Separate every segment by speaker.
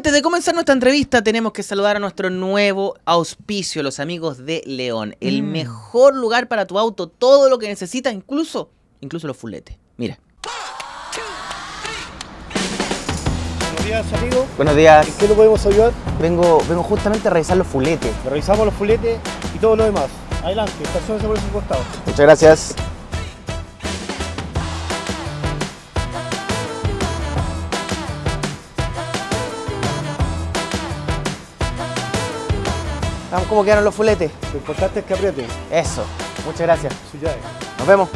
Speaker 1: antes de comenzar nuestra entrevista, tenemos que saludar a nuestro nuevo auspicio, los amigos de León. El mm. mejor lugar para tu auto, todo lo que necesitas, incluso, incluso los fuletes. Mira. Buenos
Speaker 2: días, amigo.
Speaker 1: Buenos días. ¿En qué lo podemos ayudar? Vengo, vengo justamente a revisar los fuletes. Revisamos los fuletes
Speaker 3: y todo lo demás. Adelante, estaciones por ese costado.
Speaker 1: Muchas gracias. ¿Cómo quedaron los fuletes? Lo importante es que aprieten. Eso. Muchas gracias. Nos vemos.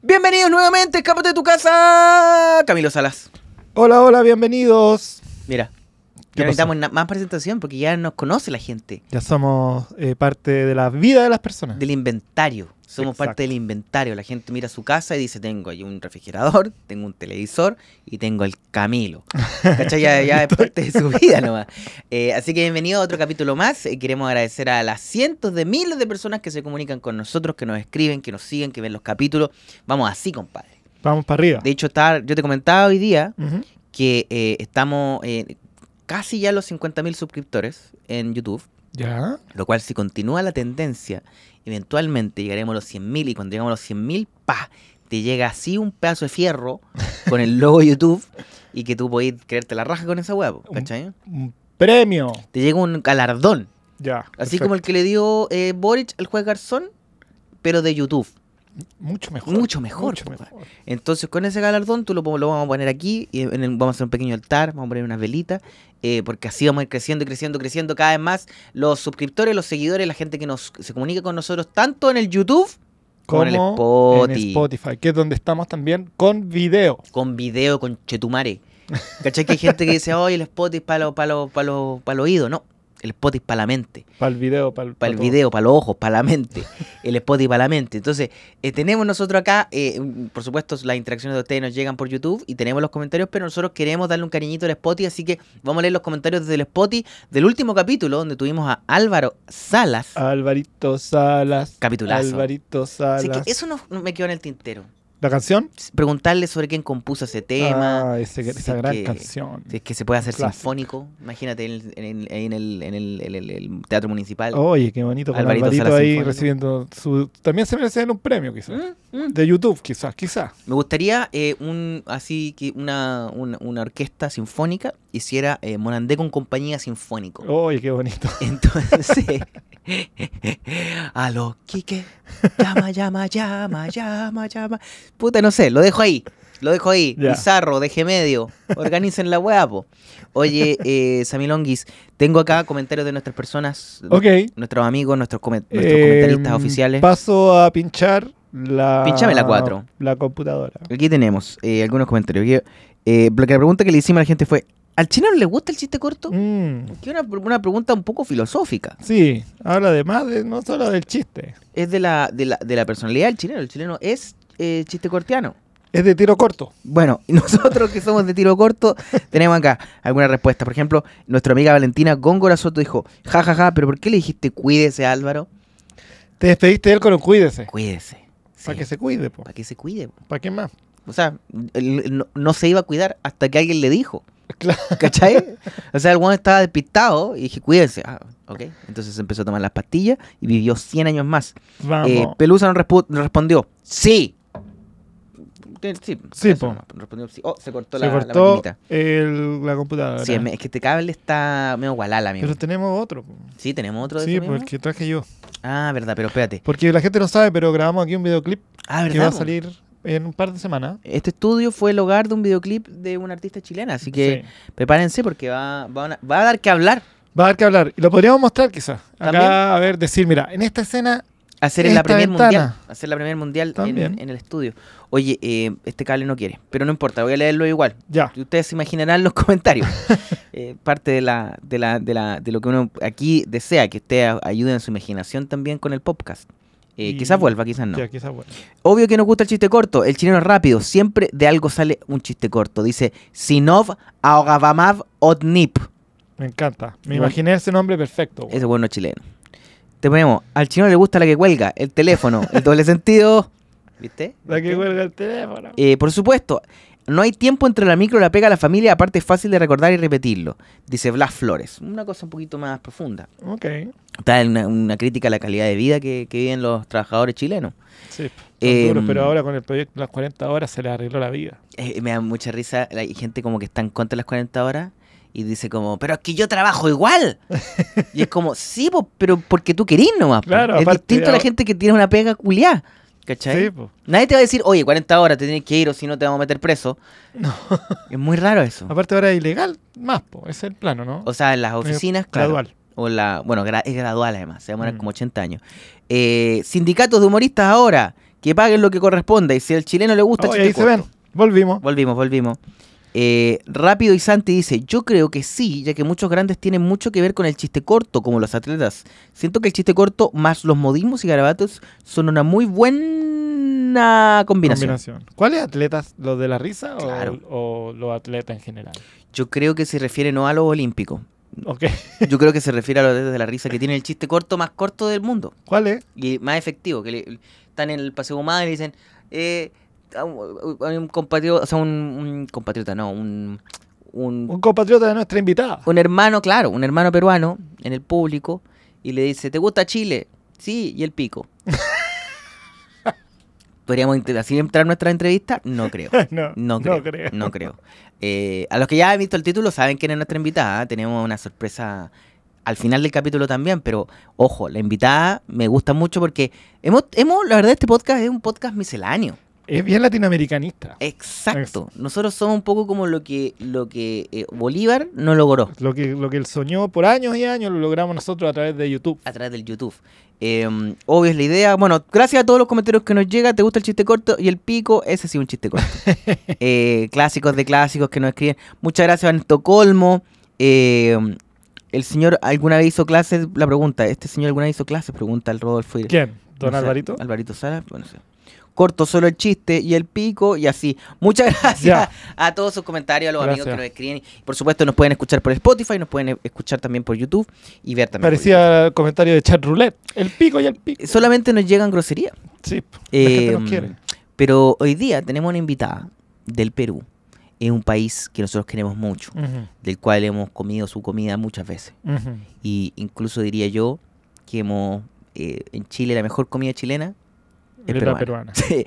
Speaker 1: Bienvenidos nuevamente, Escapate de tu casa, Camilo Salas. Hola, hola, bienvenidos. Mira, ya necesitamos más presentación porque ya nos conoce la gente.
Speaker 2: Ya somos eh, parte de la
Speaker 1: vida de las personas. Del inventario. Somos parte del inventario. La gente mira su casa y dice, tengo ahí un refrigerador, tengo un televisor y tengo el Camilo. Ya, es parte de su vida nomás. Eh, así que bienvenido a otro capítulo más. Eh, queremos agradecer a las cientos de miles de personas que se comunican con nosotros, que nos escriben, que nos siguen, que ven los capítulos. Vamos así, compadre.
Speaker 2: Vamos para arriba. De
Speaker 1: hecho, yo te comentaba hoy día que eh, estamos eh, casi ya los 50.000 suscriptores en YouTube. Lo cual, si continúa la tendencia, eventualmente llegaremos a los 100.000 y cuando llegamos a los 100.000, pa, te llega así un pedazo de fierro con el logo YouTube y que tú podés creerte la raja con esa huevo, ¿cachai? Un, premio. Te llega un galardón. Ya. Así como el que le dio eh, Boric al juez Garzón, pero de YouTube. Mucho mejor. Mucho pues, mejor. Entonces, con ese galardón, tú lo, vamos a poner aquí, y vamos a hacer un pequeño altar, vamos a poner unas velitas, eh, porque así vamos a ir creciendo, creciendo, creciendo cada vez más. Los suscriptores, los seguidores, la gente que nos se comunica con nosotros, tanto en el YouTube
Speaker 2: como, en, el
Speaker 1: Spotify. que es donde estamos también con video. Con video, con Chetumare. ¿Cachai? Que hay gente que dice, oye, el Spotify para los para lo, para oído. No, el Spotify para la mente. Para el video, para Para el video, para los ojos, para la mente. el Spotify para la mente. Entonces, eh, tenemos nosotros acá, eh, por supuesto, las interacciones de ustedes nos llegan por YouTube y tenemos los comentarios, pero nosotros queremos darle un cariñito al Spotify, así que vamos a leer los comentarios desde el Spotify del último capítulo, donde tuvimos a Álvaro Salas. Alvarito Salas. Capitulazo. Alvarito Salas. Así que eso no me quedó en el tintero. ¿La canción? Preguntarle sobre quién compuso ese tema. Ah, esa gran canción. es que se puede hacer sinfónico. Imagínate en, en, el, Teatro Municipal. Oye, qué bonito. ahí
Speaker 2: recibiendo su... También se merece un premio, quizás. Mm, mm. De YouTube, quizás, quizás.
Speaker 1: Me gustaría eh, un así que una, orquesta sinfónica hiciera eh, Monandé con compañía sinfónico. Oye, qué bonito. Entonces... a los Quique, llama, llama, llama, llama, llama. Puta, no sé, lo dejo ahí. Lo dejo ahí. Pizarro, Bizarro, deje medio. Organicen la weá, po. Oye, eh, Longis, tengo acá comentarios de nuestras personas. Ok. Nuestros amigos, nuestros, comentaristas em, oficiales.
Speaker 2: Paso a pinchar la. Pinchame la 4. La computadora.
Speaker 1: Aquí tenemos eh, algunos comentarios. Eh, la pregunta que le hicimos a la gente fue: ¿Al chileno le gusta el chiste corto? Mm. Que una, una pregunta un poco filosófica. Sí, habla además de, no solo del chiste. Es de la, de la, de la personalidad del chileno. El chileno es eh, chiste cortiano. Es de tiro corto. Bueno, nosotros que somos de tiro corto, tenemos acá alguna respuesta. Por ejemplo, nuestra amiga Valentina Góngora Soto dijo, jajaja, ja, ja, pero ¿por qué le dijiste cuídese, Álvaro? Te despediste él con un cuídese. Cuídese. Para que se cuide, Para que se cuide. ¿Para qué más? O sea, no, se iba a cuidar hasta que alguien le dijo. ¿Cachai? O sea, el guano estaba despistado y dije, cuídense. Ah, ok. Entonces empezó a tomar las pastillas y vivió 100 años más. Eh, Pelusa no respondió, sí, Sí, pues, respondió Oh, se cortó la, computadora. Sí, es que este cable está medio gualala, amigo. Pero tenemos otro. Sí, tenemos otro de Sí, porque traje yo. Ah, verdad, pero espérate. Porque la gente no sabe, pero grabamos aquí un videoclip ah, que va a salir en un par de semanas. Este estudio fue el hogar de un videoclip de una artista chilena, así que prepárense porque va, va, a dar que hablar. Va a dar que hablar. Y lo podríamos mostrar quizás. Acá, a ver, decir, mira, en esta escena
Speaker 2: Hacer la primera Mundial.
Speaker 1: Hacer la Mundial en, el estudio. Oye, eh, este cable no quiere, pero no importa, voy a leerlo igual. Ya. Ustedes se imaginarán los comentarios. Eh, parte de la, de, la, de, la, de lo que uno aquí desea, que ustedes ayuden en su imaginación también con el podcast. Eh, quizás vuelva, quizás no. Obvio que nos gusta el chiste corto. El chileno es rápido. Siempre de algo sale un chiste corto. Dice Sinov Aogavamav Odnip.
Speaker 2: Me encanta. Me imaginé
Speaker 1: ese nombre perfecto. Es Ese bueno chileno. Te ponemos, al chino le gusta la que cuelga, el teléfono, el doble sentido. ¿Viste? La que cuelga el teléfono. Eh, por supuesto, no hay tiempo entre la micro, y la pega, a la familia, aparte es fácil de recordar y repetirlo, dice Blas Flores. Una cosa un poquito más profunda. Ok. Está en una, crítica a la calidad de vida que, viven los trabajadores chilenos. Sí, em, pero ahora con el proyecto de las 40 horas se le arregló la vida. Eh, me da mucha risa, hay gente como que está en contra de las 40 horas y dice como, pero es que yo trabajo igual. y es como, sí, pero porque tú querís nomás. Claro, es distinto a la ah, gente que tiene una pega culiá. ¿Cachai? Sí, Nadie te va a decir, oye, 40 horas te tienes que ir o si no te vamos a meter preso. No. Es muy raro eso. Aparte ahora es ilegal, más, po. es el plano, ¿no? O sea, en las eh, oficinas, Gradual. O la, bueno, es gradual además, se va mm. como 80 años. Eh, sindicatos de humoristas ahora, que paguen lo que corresponda y si al chileno le gusta, ahí se ven. Volvimos. Volvimos, volvimos. Eh, rápido y Santi dice, yo creo que sí, ya que muchos grandes tienen mucho que ver con el chiste corto, como los atletas. Siento que el chiste corto más los modismos y garabatos son una muy buena combinación. ¿Cuáles atletas? ¿Los de la risa o, los atletas en general? Yo creo que se refiere no a los olímpicos. Okay. Yo creo que se refiere a los atletas de la risa que tienen el chiste corto más corto del mundo. ¿Cuál es? Y más efectivo, que están en el paseo humano y dicen... Eh, un, compatriota, o sea, un, compatriota, no, un, un, compatriota de nuestra invitada. Un hermano, claro, un hermano peruano en el público y le dice, ¿te gusta Chile? Sí, y el pico. ¿Podríamos así entrar nuestra entrevista? No creo. no, creo. No creo. Eh, a los que ya han visto el título saben quién es nuestra invitada. Tenemos una sorpresa al final del capítulo también, pero ojo, la invitada me gusta mucho porque hemos la verdad, este podcast es un podcast misceláneo. Es bien latinoamericanista. Exacto. Nosotros somos un poco como lo que, lo que eh, Bolívar no logró. Lo que, lo que él soñó por años y años lo logramos nosotros a través de YouTube. A través del YouTube. Em, obvio es la idea. Bueno, gracias a todos los comentarios que nos llega. ¿Te gusta el chiste corto? Y el pico, ese sí un chiste corto. Eh, clásicos de clásicos que nos escriben. Muchas gracias a Estocolmo. Em, el señor alguna vez hizo clases, la pregunta, ¿este señor alguna vez hizo clases? Pregunta el Rodolfo. ¿Quién? ¿Don Alvarito? Alvarito Sara, bueno, pues corto solo el chiste y el pico y así. Muchas gracias a todos sus comentarios, a los amigos que nos escriben. Por supuesto, nos pueden escuchar por Spotify, nos pueden escuchar también por YouTube y ver también. Parecía comentario de Chat Roulette, el pico y el pico. Solamente nos llegan groserías. Sí, em, Pero hoy día tenemos una invitada del Perú. Es un país que nosotros queremos mucho, del cual hemos comido su comida muchas veces. Y incluso diría yo que hemos, eh, en Chile la mejor comida chilena peruana. Sí.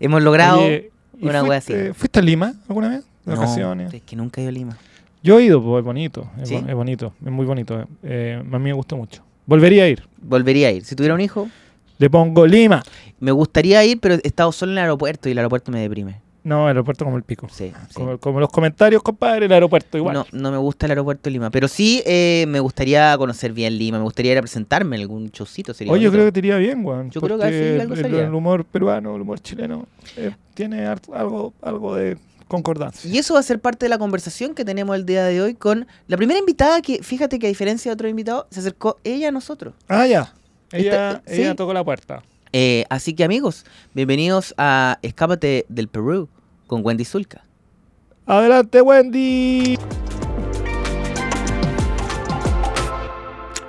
Speaker 1: Hemos logrado una ¿Fuiste a Lima alguna vez? ocasiones. es que nunca he ido a Lima. Yo he ido, pues, es bonito, es,
Speaker 2: bonito, es muy bonito. Eh, a mí me gustó mucho.
Speaker 1: Volvería a ir. Volvería a ir. Si tuviera un hijo. Le pongo Lima. Me gustaría ir, pero he estado solo en el aeropuerto y el aeropuerto me deprime.
Speaker 2: No, el aeropuerto como el pico. Sí,
Speaker 1: como, los comentarios, compadre, el aeropuerto igual. No, no me gusta el aeropuerto de Lima. Pero sí eh, me gustaría conocer bien Lima. Me gustaría ir a presentarme en algún chocito. Oye, yo creo que te
Speaker 2: iría bien, Juan. Yo creo que así algo el, el, humor peruano, el humor chileno, eh, tiene algo, algo de concordancia.
Speaker 1: Y eso va a ser parte de la conversación que tenemos el día de hoy con la primera invitada que, fíjate que a diferencia de otro invitado, se acercó ella a nosotros. Ah, ya.
Speaker 2: Ella, tocó la puerta.
Speaker 1: Eh, así que amigos, bienvenidos a Escápate del Perú con Wendy Zulka. Adelante, Wendy.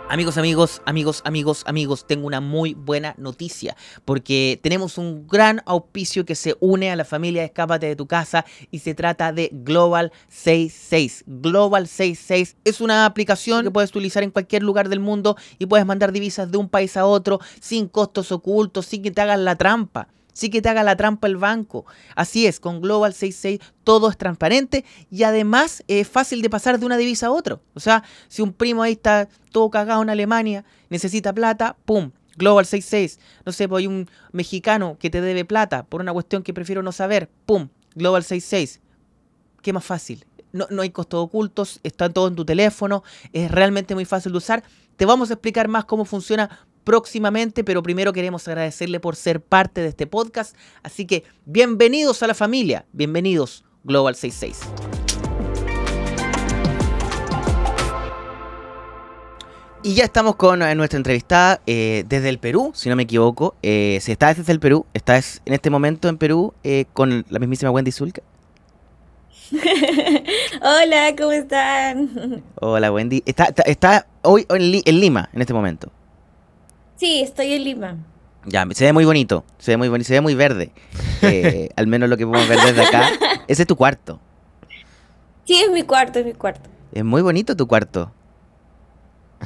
Speaker 1: Amigos, amigos, amigos, amigos, amigos, tengo una muy buena noticia porque tenemos un gran auspicio que se une a la familia Escápate de tu casa y se trata de Global 66. Global 66 es una aplicación que puedes utilizar en cualquier lugar del mundo y puedes mandar divisas de un país a otro sin costos ocultos, sin que te hagan la trampa. Sí que te haga la trampa el banco. Así es, con Global 66 todo es transparente y además es fácil de pasar de una divisa a otra. O sea, si un primo ahí está todo cagado en Alemania, necesita plata, ¡pum! Global 66. No sé, voy pues hay un mexicano que te debe plata por una cuestión que prefiero no saber, ¡pum! Global 66. Qué más fácil. No, no hay costos ocultos, está todo en tu teléfono, es realmente muy fácil de usar. Te vamos a explicar más cómo funciona próximamente, pero primero queremos agradecerle por ser parte de este podcast. Así que bienvenidos a la familia, bienvenidos Global 66. Y ya estamos con eh, nuestra entrevistada eh, desde el Perú, si no me equivoco. Eh, si estás este desde el Perú, estás en este momento en Perú con la mismísima Wendy Zulka.
Speaker 3: Hola, ¿cómo están?
Speaker 1: Hola, Wendy. Está, hoy en Lima, en este momento.
Speaker 3: Sí, estoy en Lima.
Speaker 1: Ya, se ve muy bonito, se ve muy bonito, se ve muy verde. Eh, al menos lo que podemos ver desde acá. Ese es tu cuarto.
Speaker 3: Sí, es mi cuarto, es mi cuarto.
Speaker 1: Es muy bonito tu cuarto.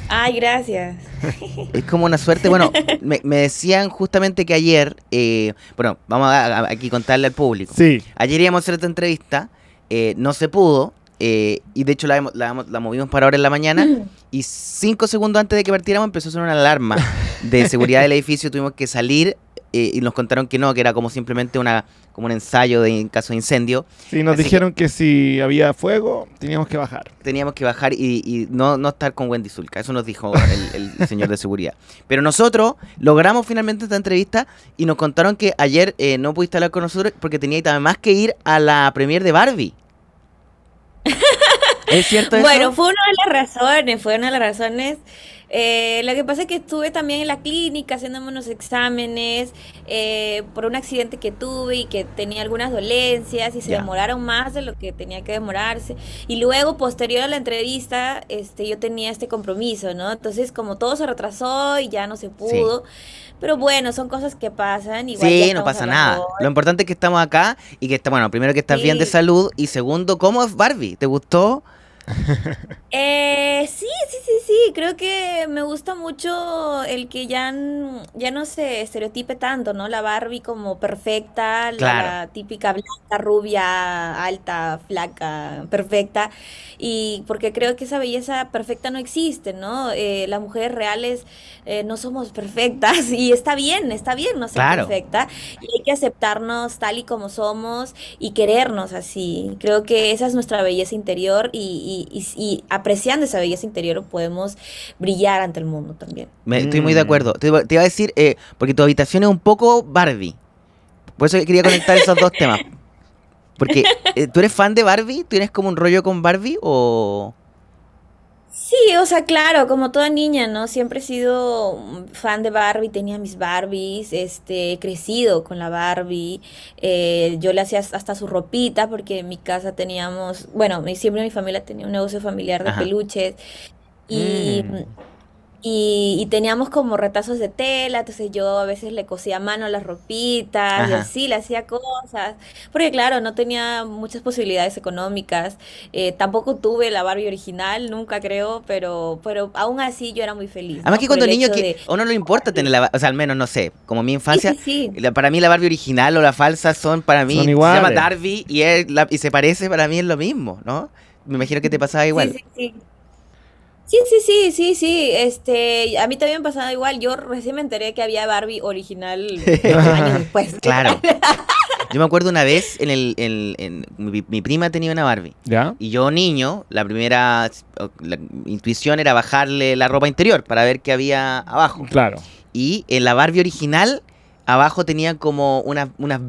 Speaker 3: Ay, gracias.
Speaker 1: Es como una suerte. Bueno, me, decían justamente que ayer, eh, bueno, vamos a, aquí contarle al público. Sí. Ayer íbamos a hacer esta entrevista, eh, no se pudo, eh, y de hecho la, movimos para ahora en la mañana y cinco segundos antes de que partiéramos empezó a sonar una alarma de seguridad del edificio. Tuvimos que salir eh, y nos contaron que no, que era como simplemente una como un ensayo de, en caso de incendio.
Speaker 2: Sí, nos dijeron que, si
Speaker 1: había fuego
Speaker 2: teníamos que bajar.
Speaker 1: Teníamos que bajar y, no, estar con Wendy Zulka, eso nos dijo el, señor de seguridad. Pero nosotros logramos finalmente esta entrevista y nos contaron que ayer eh, no pudiste hablar con nosotros porque tenía más que ir a la premier de Barbie.
Speaker 3: ¿Es cierto Bueno, fue una de las razones, fue una de las razones eh, lo que pasa es que estuve también en la clínica haciéndome unos exámenes eh, por un accidente que tuve y que tenía algunas dolencias y se demoraron más de lo que tenía que demorarse. Y luego, posterior a la entrevista, este, yo tenía este compromiso, ¿no? Entonces, como todo se retrasó y ya no se pudo. Pero bueno, son cosas que pasan. Igual sí, no pasa nada.
Speaker 1: Lo importante es que estamos acá y que, está, bueno, primero que estás bien de salud y segundo, ¿cómo es Barbie? ¿Te gustó?
Speaker 3: Eh, sí, sí, sí, sí, creo que me gusta mucho el que ya, ya no se estereotipe tanto, ¿no? La Barbie como perfecta, la típica blanca, rubia, alta, flaca, perfecta, y porque creo que esa belleza perfecta no existe, ¿no? Eh, las mujeres reales eh, no somos perfectas y está bien, está bien no ser perfecta, y hay que aceptarnos tal y como somos y querernos así. Creo que esa es nuestra belleza interior y y, apreciando esa belleza interior podemos brillar ante el mundo también. Me, estoy muy mm. de acuerdo.
Speaker 1: Te, iba a decir, eh, porque tu habitación es un poco Barbie. Por eso quería conectar esos dos temas. Porque eh, tú eres fan de Barbie, ¿Tienes como un rollo con Barbie o...
Speaker 3: Sí, o sea, claro, como toda niña, ¿no? Siempre he sido fan de Barbie, tenía mis Barbies, este, he crecido con la Barbie, eh, yo le hacía hasta su ropita porque en mi casa teníamos, bueno, siempre mi familia tenía un negocio familiar de peluches y... Mm. Y, teníamos como retazos de tela, entonces yo a veces le cosía a mano las ropitas y así, le hacía cosas, porque claro, no tenía muchas posibilidades económicas, eh, tampoco tuve la Barbie original, nunca creo, pero, pero aún así yo era muy feliz. Además que cuando niño, que
Speaker 1: o no le importa tener la, o sea, al menos no sé, como mi infancia, para mí la Barbie original o la falsa son para mí, se llama Darby y, es y se parece para mí es lo mismo, ¿no? Me imagino que te pasaba igual. Sí,
Speaker 3: sí, sí. Sí, sí, sí, sí, sí. Este, a mí también me pasaba igual. Yo recién me enteré que había Barbie original años después.
Speaker 1: Claro. Yo me acuerdo una vez en el, en, mi, prima tenía una Barbie. Y yo niño, la primera intuición era bajarle la ropa interior para ver qué había abajo. Claro. Y en la Barbie original abajo tenía como unas unas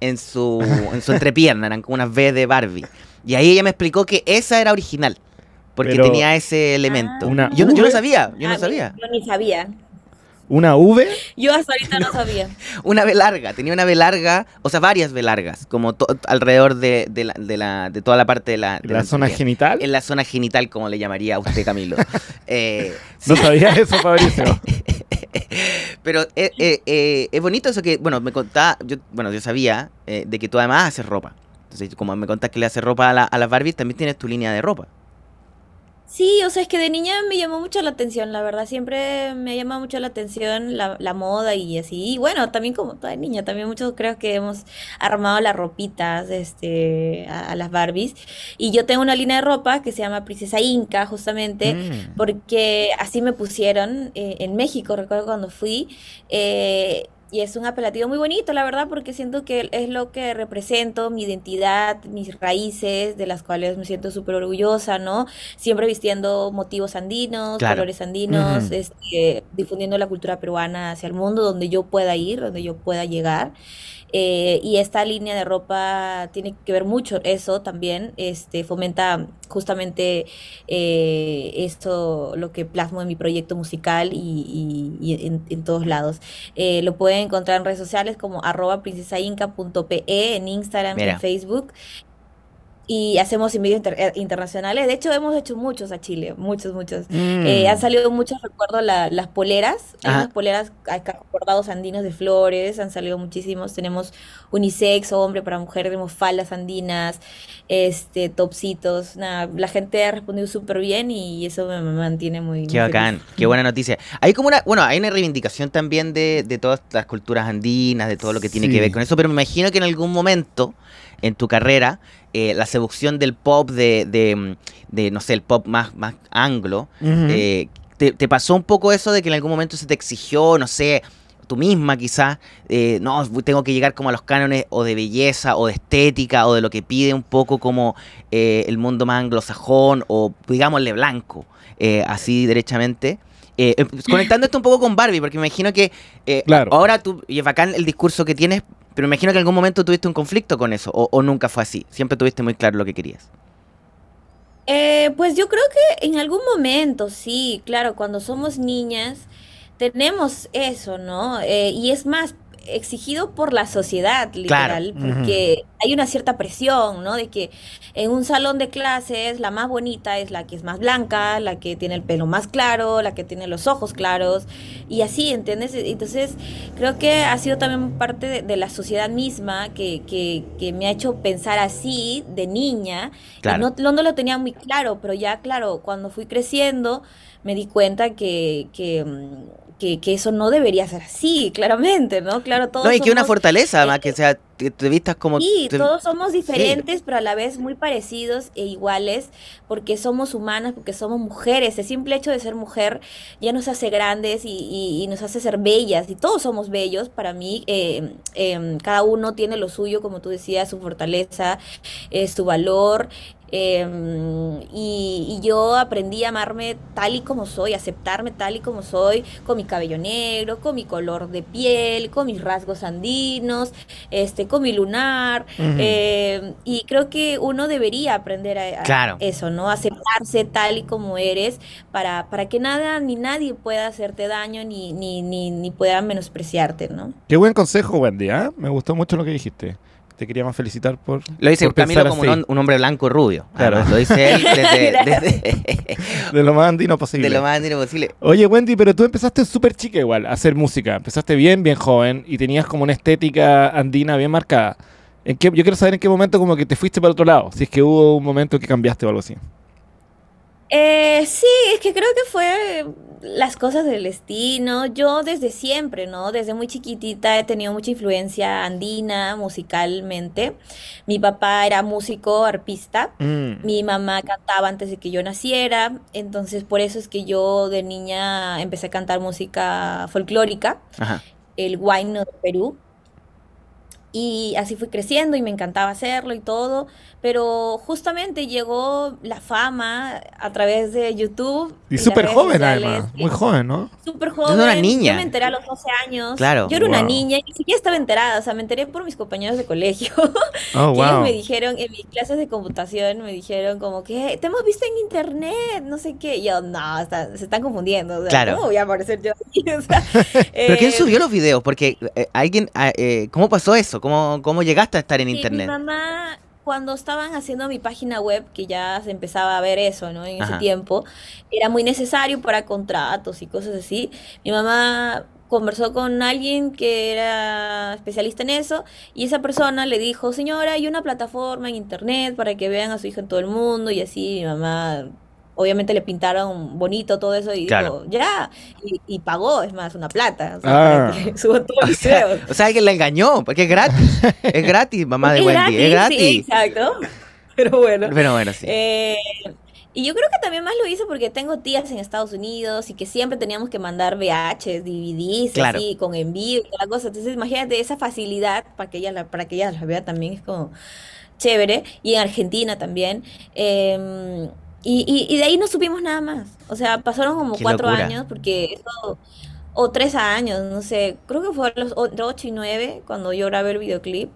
Speaker 1: en su su entrepierna, eran como unas V de Barbie. Y ahí ella me explicó que esa era original. Porque tenía ese elemento. yo, no, sabía, yo no ah, sabía.
Speaker 3: Yo ni sabía.
Speaker 1: ¿Una V?
Speaker 3: Yo hasta ahorita no, sabía.
Speaker 1: Una V larga, tenía una V larga, o sea, varias V largas, como alrededor de, toda la parte de la... ¿La, zona genital? En la zona genital, como le llamaría a usted, Camilo. Eh, no sabía
Speaker 2: eso, Fabricio.
Speaker 1: Pero eh, eh, es bonito eso que, bueno, me contaba, yo, bueno, yo sabía de que tú además haces ropa. Entonces, como me contás que le haces ropa a, a las Barbies, también tienes tu línea de ropa.
Speaker 3: Sí, o sea, es que de niña me llamó mucho la atención, la verdad, siempre me ha llamado mucho la atención la, la moda y así. Y bueno, también como toda niña, también muchos creo que hemos armado las ropitas este, a, las Barbies. Y yo tengo una línea de ropa que se llama Princesa Inca, justamente, mm. porque así me pusieron eh, en México, recuerdo cuando fui. Eh, y es un apelativo muy bonito, la verdad, porque siento que es lo que represento, mi identidad, mis raíces, de las cuales me siento súper orgullosa, ¿no? Siempre vistiendo motivos andinos, colores andinos, este, difundiendo la cultura peruana hacia el mundo, donde yo pueda ir, donde yo pueda llegar. Eh, y esta línea de ropa tiene que ver mucho eso también, este, fomenta justamente eh, esto, lo que plasmo en mi proyecto musical y, en, todos lados. Eh, lo pueden encontrar en redes sociales como arroba princesainca.pe en Instagram, y en Facebook y hacemos envíos eh, internacionales. De hecho, hemos hecho muchos a Chile, muchos, muchos. Mm. Eh, han salido muchos, recuerdo las poleras, hay unas poleras bordados andinos de flores, han salido muchísimos. Tenemos unisex, hombre para mujer, tenemos faldas andinas, este, topsitos. la gente ha respondido súper bien y eso me, mantiene muy. Qué bacán,
Speaker 1: qué buena noticia. Hay como una, bueno, hay una reivindicación también de, de todas las culturas andinas, de todo lo que tiene que ver con eso, pero me imagino que en algún momento en tu carrera eh, la seducción del pop de, mm, de, no sé, el pop más, más anglo. Eh, te, pasó un poco eso de que en algún momento se te exigió, no sé, tú misma quizás, eh, no, tengo que llegar como a los cánones o de belleza o de estética o de lo que pide un poco como el mundo más anglosajón o digámosle blanco, así derechamente? Eh, em, conectando esto un poco con Barbie, porque me imagino que eh, ahora tú, y es el discurso que tienes, pero me imagino que en algún momento tuviste un conflicto con eso, o, o nunca fue así, siempre tuviste muy claro lo que querías.
Speaker 3: Eh, pues yo creo que en algún momento, sí, claro, cuando somos niñas tenemos eso, ¿no? Eh, y es más, exigido por la sociedad, literal, porque hay una cierta presión, ¿no? De que en un salón de clases la más bonita es la que es más blanca, la que tiene el pelo más claro, la que tiene los ojos claros, y así, ¿entiendes? Entonces, creo que ha sido también parte de, la sociedad misma que, que, me ha hecho pensar así de niña. Y no, no lo tenía muy claro, pero ya, claro, cuando fui creciendo, me di cuenta que... que mm, que, eso no debería ser así, claramente, ¿no? Claro, todo. No, y que una fortaleza,
Speaker 1: más que sea te, te, vistas como... Sí, todos
Speaker 3: somos diferentes, pero a la vez muy parecidos e iguales, porque somos humanas, porque somos mujeres. El simple hecho de ser mujer ya nos hace grandes y, nos hace ser bellas, y todos somos bellos. Para mí, eh, em, cada uno tiene lo suyo, como tú decías, su fortaleza, eh, su valor. Em, y, y, yo aprendí a amarme tal y como soy, aceptarme tal y como soy, con mi cabello negro, con mi color de piel, con mis rasgos andinos, este, con mi lunar. Eh, y creo que uno debería aprender a, eso, ¿no? Aceptarse tal y como eres para, para que nada ni nadie pueda hacerte daño ni, ni, ni, pueda menospreciarte, ¿no?
Speaker 2: Qué buen consejo, Wendy, ¿ah? Me gustó mucho lo que dijiste te queríamos felicitar por. Lo dice por Camilo como un, hombre blanco y rubio. Claro. lo dice él desde,
Speaker 1: de lo más andino posible. De lo más andino posible.
Speaker 2: Oye, Wendy, pero tú empezaste súper chica igual a hacer música. Empezaste bien, bien joven y tenías como una estética andina bien marcada. ¿En qué, yo quiero saber en qué momento como que te fuiste para otro lado, si es que hubo un momento que cambiaste o algo así.
Speaker 3: Eh, sí, es que creo que fue las cosas del destino. Yo desde siempre, ¿no? Desde muy chiquitita he tenido mucha influencia andina musicalmente. Mi papá era músico, arpista. Mm. Mi mamá cantaba antes de que yo naciera. Entonces, por eso es que yo de niña empecé a cantar música folclórica, el guayno de Perú. Y así fui creciendo y me encantaba hacerlo y todo. Pero justamente llegó la fama a través de YouTube. Y súper joven, alma Muy joven, ¿no? Súper joven. Yo era una niña. me enteré a los 12 años. Claro. Yo era una niña y ni siquiera estaba enterada. O sea, me enteré por mis compañeros de colegio. Oh, ellos me dijeron, en mis clases de computación, me dijeron como que, te hemos visto en internet, no sé qué. yo, no, se están confundiendo. claro. ¿Cómo voy a aparecer yo ¿Pero quién eh, subió los
Speaker 1: videos? Porque eh, alguien, ah, eh, ¿cómo pasó eso? ¿Cómo, ¿Cómo llegaste a estar en internet? Mi
Speaker 3: mamá cuando estaban haciendo mi página web, que ya se empezaba a ver eso, ¿no? En ese tiempo, era muy necesario para contratos y cosas así. Mi mamá conversó con alguien que era especialista en eso y esa persona le dijo, señora, hay una plataforma en internet para que vean a su hijo en todo el mundo y así mi mamá obviamente le pintaron bonito todo eso y ya, y, pagó, es más, una plata. O sea, ah. Este, subo todo o,
Speaker 1: o sea, alguien la engañó, porque es gratis. es gratis, mamá de Wendy, es gratis.
Speaker 3: exacto. Pero bueno. Pero bueno, sí. Eh, y yo creo que también más lo hizo porque tengo tías en Estados Unidos y que siempre teníamos que mandar VHs, DVDs, así, con envío y toda la cosa. Entonces, imagínate esa facilidad para que ella la, para que ella la vea también es como chévere. Y en Argentina también. Eh, y, de ahí no supimos nada más. O sea, pasaron como cuatro años, porque o tres años, no sé, creo que fue los ocho y nueve cuando yo grabé el videoclip.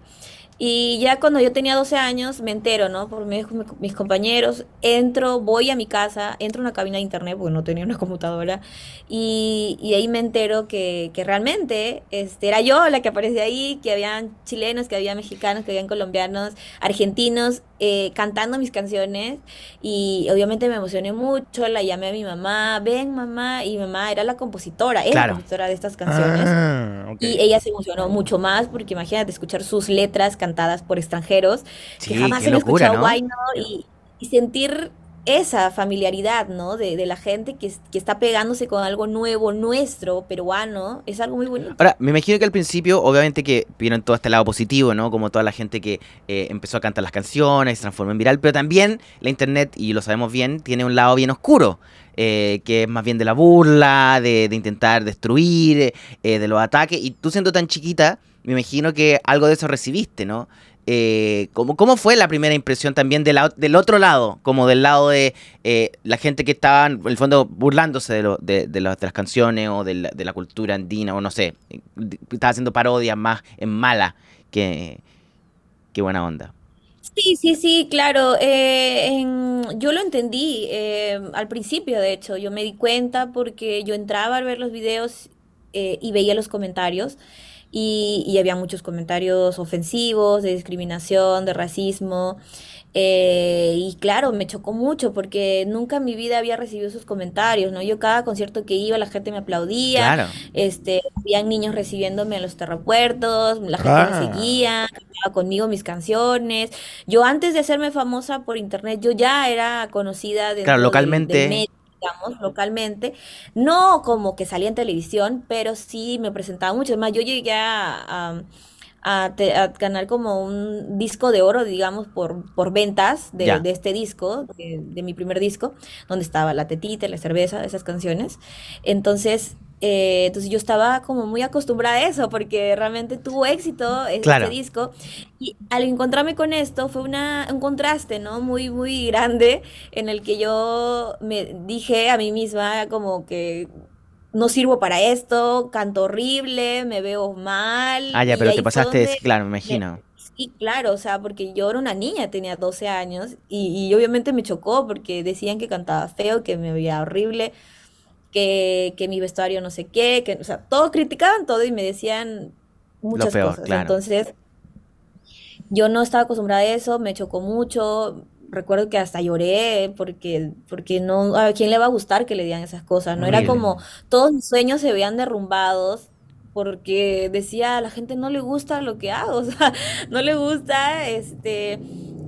Speaker 3: Y ya cuando yo tenía 12 años me entero, ¿no? Por mis, mis compañeros, entro, voy a mi casa, entro a una cabina de internet porque no tenía una computadora y, y ahí me entero que, realmente este, era yo la que aparecía ahí, que habían chilenos, que había mexicanos, que habían colombianos, argentinos eh, cantando mis canciones y obviamente me emocioné mucho, la llamé a mi mamá, ven mamá, y mamá era la compositora, era la compositora de estas canciones. Ah, y ella se emocionó mucho más porque imagínate escuchar sus letras cantadas por extranjeros que jamás se han escuchado ¿no? y sentir esa familiaridad, ¿no? De, la gente que, está pegándose con algo nuevo, nuestro, peruano, es algo muy bonito. Ahora,
Speaker 1: me imagino que al principio, obviamente que vieron todo este lado positivo, ¿no? Como toda la gente que eh, empezó a cantar las canciones, se transformó en viral, pero también la internet, y lo sabemos bien, tiene un lado bien oscuro. Eh, que es más bien de la burla, de, intentar destruir, eh, de los ataques. Y tú siendo tan chiquita, me imagino que algo de eso recibiste, ¿no? Eh, ¿cómo, ¿cómo, fue la primera impresión también de del otro lado? Como del lado de eh, la gente que estaba, en el fondo, burlándose de, las, canciones o de la, cultura andina, o no sé. Estaba haciendo parodias más en mala que, que buena onda.
Speaker 3: Sí, sí, sí, claro. Eh, yo lo entendí al principio, de hecho. Yo me di cuenta porque yo entraba a ver los videos y veía los comentarios y, y había muchos comentarios ofensivos, de discriminación, de racismo. Eh, y claro, me chocó mucho porque nunca en mi vida había recibido esos comentarios, ¿no? Yo cada concierto que iba la gente me aplaudía, este, habían niños recibiéndome en los terrapuertos, la gente me ah. seguía, cantaba conmigo mis canciones. Yo antes de hacerme famosa por internet, yo ya era conocida de... Claro, localmente digamos, localmente. No como que salía en televisión, pero sí me presentaba mucho. más, yo llegué a, a ganar como un disco de oro, digamos, por, por ventas de, este disco, de, de, mi primer disco, donde estaba la tetita, la cerveza, esas canciones. Entonces, eh, entonces yo estaba como muy acostumbrada a eso porque realmente tuvo éxito este disco y al encontrarme con esto fue una, un contraste, ¿no? Muy, muy grande en el que yo me dije a mí misma como que no sirvo para esto, canto horrible, me veo mal. Ah, ya, pero te pasaste,
Speaker 1: claro, me imagino.
Speaker 3: Sí, claro, o sea, porque yo era una niña, tenía 12 años y, y obviamente me chocó porque decían que cantaba feo, que me veía horrible que, mi vestuario no sé qué, que, o sea, todo criticaban todo y me decían muchas cosas. Entonces, yo no estaba acostumbrada a eso, me chocó mucho. Recuerdo que hasta lloré porque, porque no, a quién le va a gustar que le digan esas cosas, ¿no? Era como todos mis sueños se veían derrumbados porque decía, a la gente no le gusta lo que hago, o sea, no le gusta, este,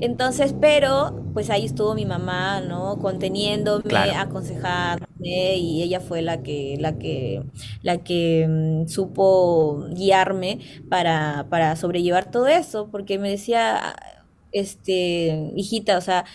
Speaker 3: entonces, pero pues ahí estuvo mi mamá, ¿no? Conteniéndome, aconsejándome y ella fue la que la que la que mm, supo guiarme para para sobrellevar todo eso, porque me decía este, hijita, o sea,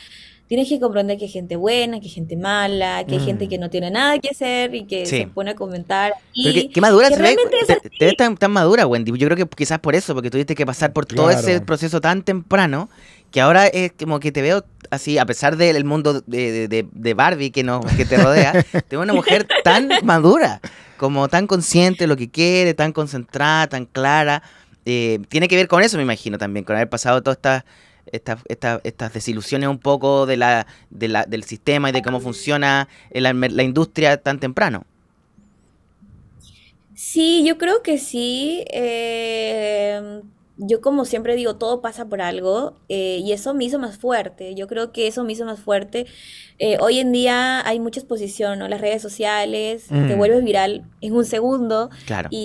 Speaker 3: tienes que comprender que hay gente buena, que hay gente mala, que hay gente que mm. no tiene nada que hacer y que se pone a comentar. qué, madura, te, ves
Speaker 1: tan, madura, Wendy. Yo creo que quizás por eso, porque tuviste que pasar por todo ese proceso tan temprano, que ahora es como que te veo así, a pesar del mundo de, Barbie que, no, que te rodea, te veo una mujer tan madura, como tan consciente de lo que quiere, tan concentrada, tan clara. Eh, tiene que ver con eso, me imagino, también, con haber pasado todas estas estas desilusiones un poco de la, del sistema y de cómo funciona la, la industria tan temprano.
Speaker 3: Sí, yo creo que sí. Eh, yo como siempre digo, todo pasa por algo eh, y eso me hizo más fuerte. Yo creo que eso me hizo más fuerte. Eh, hoy en día hay mucha exposición, ¿no? Las redes sociales, te mm. vuelves viral en un segundo. Claro. Y,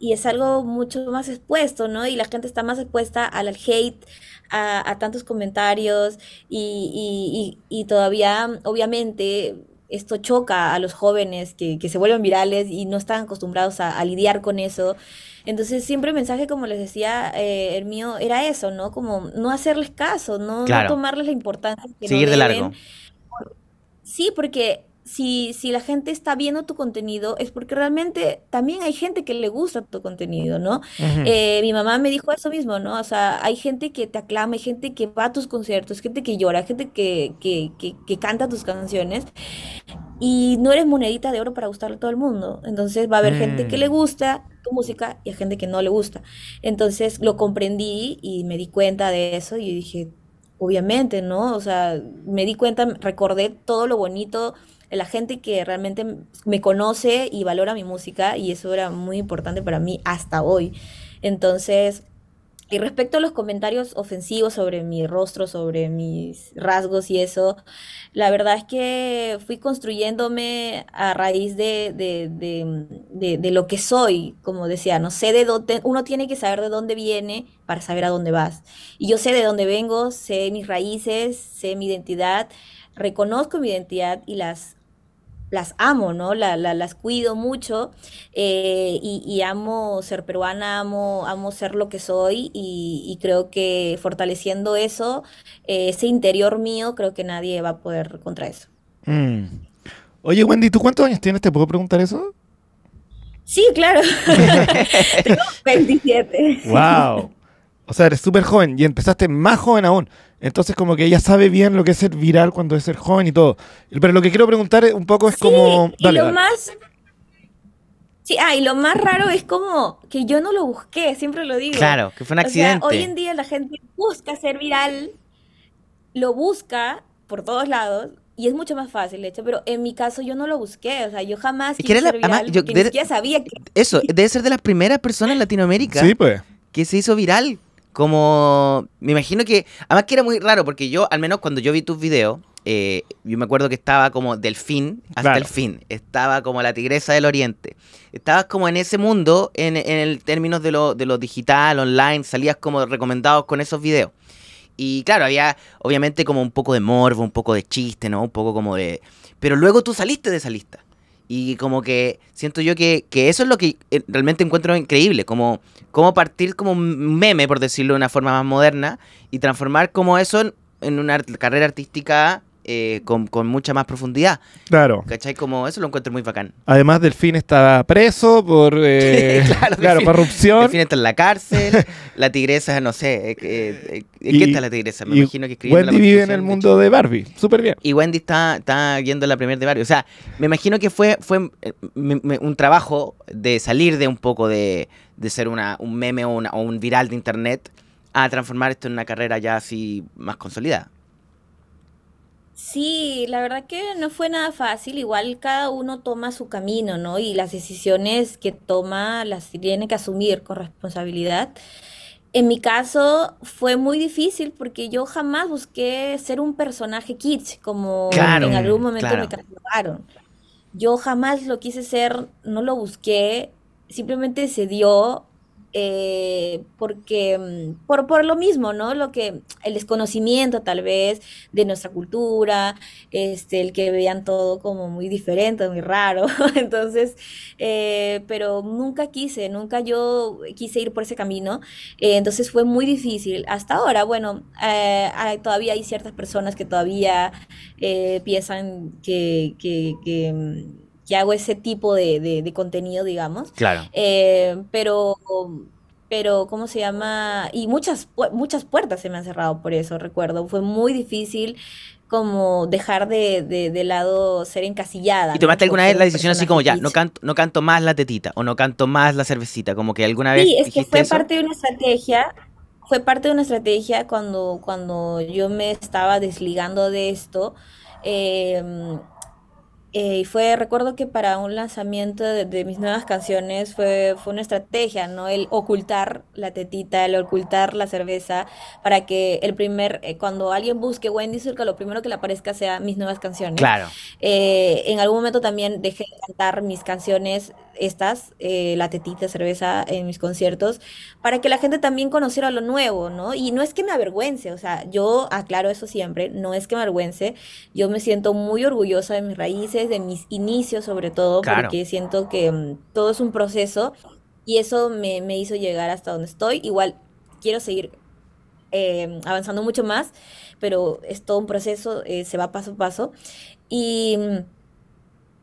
Speaker 3: es algo mucho más expuesto, ¿no? Y la gente está más expuesta al hate, a, tantos comentarios y, y, todavía, obviamente, esto choca a los jóvenes que, que se vuelven virales y no están acostumbrados a, lidiar con eso. Entonces siempre el mensaje, como les decía eh, el mío, era eso, ¿no? Como no hacerles caso, no, tomarles la importancia. Que Seguir de largo. Sí, porque si, la gente está viendo tu contenido, es porque realmente también hay gente que le gusta tu contenido, ¿no? Eh, mi mamá me dijo eso mismo, ¿no? O sea, hay gente que te aclama, hay gente que va a tus conciertos, gente que llora, gente que, canta tus canciones y no eres monedita de oro para gustarle a todo el mundo. Entonces va a haber gente que le mm. gusta tu música y a gente que no le gusta. Entonces lo comprendí y me di cuenta de eso y dije, obviamente, ¿no? O sea, me di cuenta, recordé todo lo bonito la gente que realmente me conoce y valora mi música y eso era muy importante para mí hasta hoy. Entonces, y respecto a los comentarios ofensivos sobre mi rostro, sobre mis rasgos y eso, la verdad es que fui construyéndome a raíz de, lo que soy, como decía, no sé de dónde, uno tiene que saber de dónde viene para saber a dónde vas. Y yo sé de dónde vengo, sé mis raíces, sé mi identidad, reconozco mi identidad y las las amo, ¿no? las cuido mucho eh, y, amo ser peruana, amo, amo ser lo que soy y, creo que fortaleciendo eso, eh, ese interior mío, creo que nadie va a poder contra eso.
Speaker 2: Mm. Oye, Wendy, ¿tú cuántos años tienes? ¿Te puedo preguntar eso?
Speaker 3: Sí, claro. Tengo 27.
Speaker 2: ¡Wow! O sea, eres súper joven y empezaste más joven aún. Entonces como que ella sabe bien lo que es ser viral cuando es ser joven y todo. Pero lo que quiero preguntar eh, un poco es como... y lo
Speaker 3: más... Sí, ah, y lo más raro es como que yo no lo busqué, siempre lo digo. Claro, que fue un accidente. hoy en día la gente busca ser viral, lo busca por todos lados, y es mucho más fácil, de hecho, pero en mi caso yo no lo busqué, o sea, yo jamás es la, viral, sabía
Speaker 1: Eso, debe ser de las primeras personas en Latinoamérica. Sí, pues. Que se hizo viral como me imagino que además que era muy raro porque yo al menos cuando yo vi tus videos eh, yo me acuerdo que estaba como del fin hasta el fin estaba como la tigresa del oriente estabas como en ese mundo en, el términos de lo, de lo digital online salías como recomendados con esos videos y claro había obviamente como un poco de morbo un poco de chiste no un poco como de pero luego tú saliste de esa lista y como que siento yo que, que, eso es lo que eh, realmente encuentro increíble, como, como partir como un meme, por decirlo de una forma más moderna, y transformar como eso en una carrera artística eh, con, mucha más profundidad. Claro. ¿Cachai? Como eso lo encuentro muy bacán.
Speaker 2: Además, Delfín está preso por eh, claro,
Speaker 1: corrupción. Delfín está en la cárcel. la tigresa, no sé. Eh, qué está la tigresa? Me imagino que Wendy vive en el mundo de, Barbie. Súper bien. Y Wendy está, está yendo la primera de Barbie. O sea, me imagino que fue, fue un trabajo de salir de un poco de, ser una, un meme o un viral de internet a transformar esto en una carrera ya así más consolidada.
Speaker 3: Sí, la verdad que no fue nada fácil, igual cada uno toma su camino, ¿no? Y las decisiones que toma las tiene que asumir con responsabilidad. En mi caso fue muy difícil porque yo jamás busqué ser un personaje kitsch, como en algún momento me catalogaron. Yo jamás lo quise ser, no lo busqué, simplemente se dio eh, porque mm, por, por, lo mismo, ¿no? Lo que el desconocimiento tal vez de nuestra cultura, este, el que vean todo como muy diferente, muy raro, entonces, eh, pero nunca quise, nunca yo quise ir por ese camino, eh, entonces fue muy difícil. Hasta ahora, bueno, eh, todavía hay ciertas personas que todavía piensan que, que mm, que hago ese tipo de, contenido, digamos. Claro. Eh, pero pero ¿cómo se llama? Y muchas, muchas puertas se me han cerrado por eso, recuerdo. Fue muy difícil como dejar de, de, lado ser encasillada. ¿Y tomaste alguna vez la decisión así como
Speaker 1: ya, no canto, no canto más la tetita o no canto más la cervecita? Como que alguna vez... Sí, es que fue parte
Speaker 3: de una estrategia. Fue parte de una estrategia cuando, cuando yo me estaba desligando de esto. Eh, eh, y fue, recuerdo que para un lanzamiento de, mis nuevas canciones fue, fue una estrategia, ¿no? El ocultar la tetita, el ocultar la cerveza, para que el primer, eh, cuando alguien busque Wendy Zulka, lo primero que le aparezca sea mis nuevas canciones. Claro. Eh, en algún momento también dejé de cantar mis canciones estas, eh, la tetita, cerveza en mis conciertos, para que la gente también conociera lo nuevo, ¿no? Y no es que me avergüence, o sea, yo aclaro eso siempre, no es que me avergüence, yo me siento muy orgullosa de mis raíces, de mis inicios sobre todo, porque siento que mm, todo es un proceso y eso me, hizo llegar hasta donde estoy. Igual quiero seguir em, avanzando mucho más, pero es todo un proceso, eh, se va paso a paso. Y... Mm,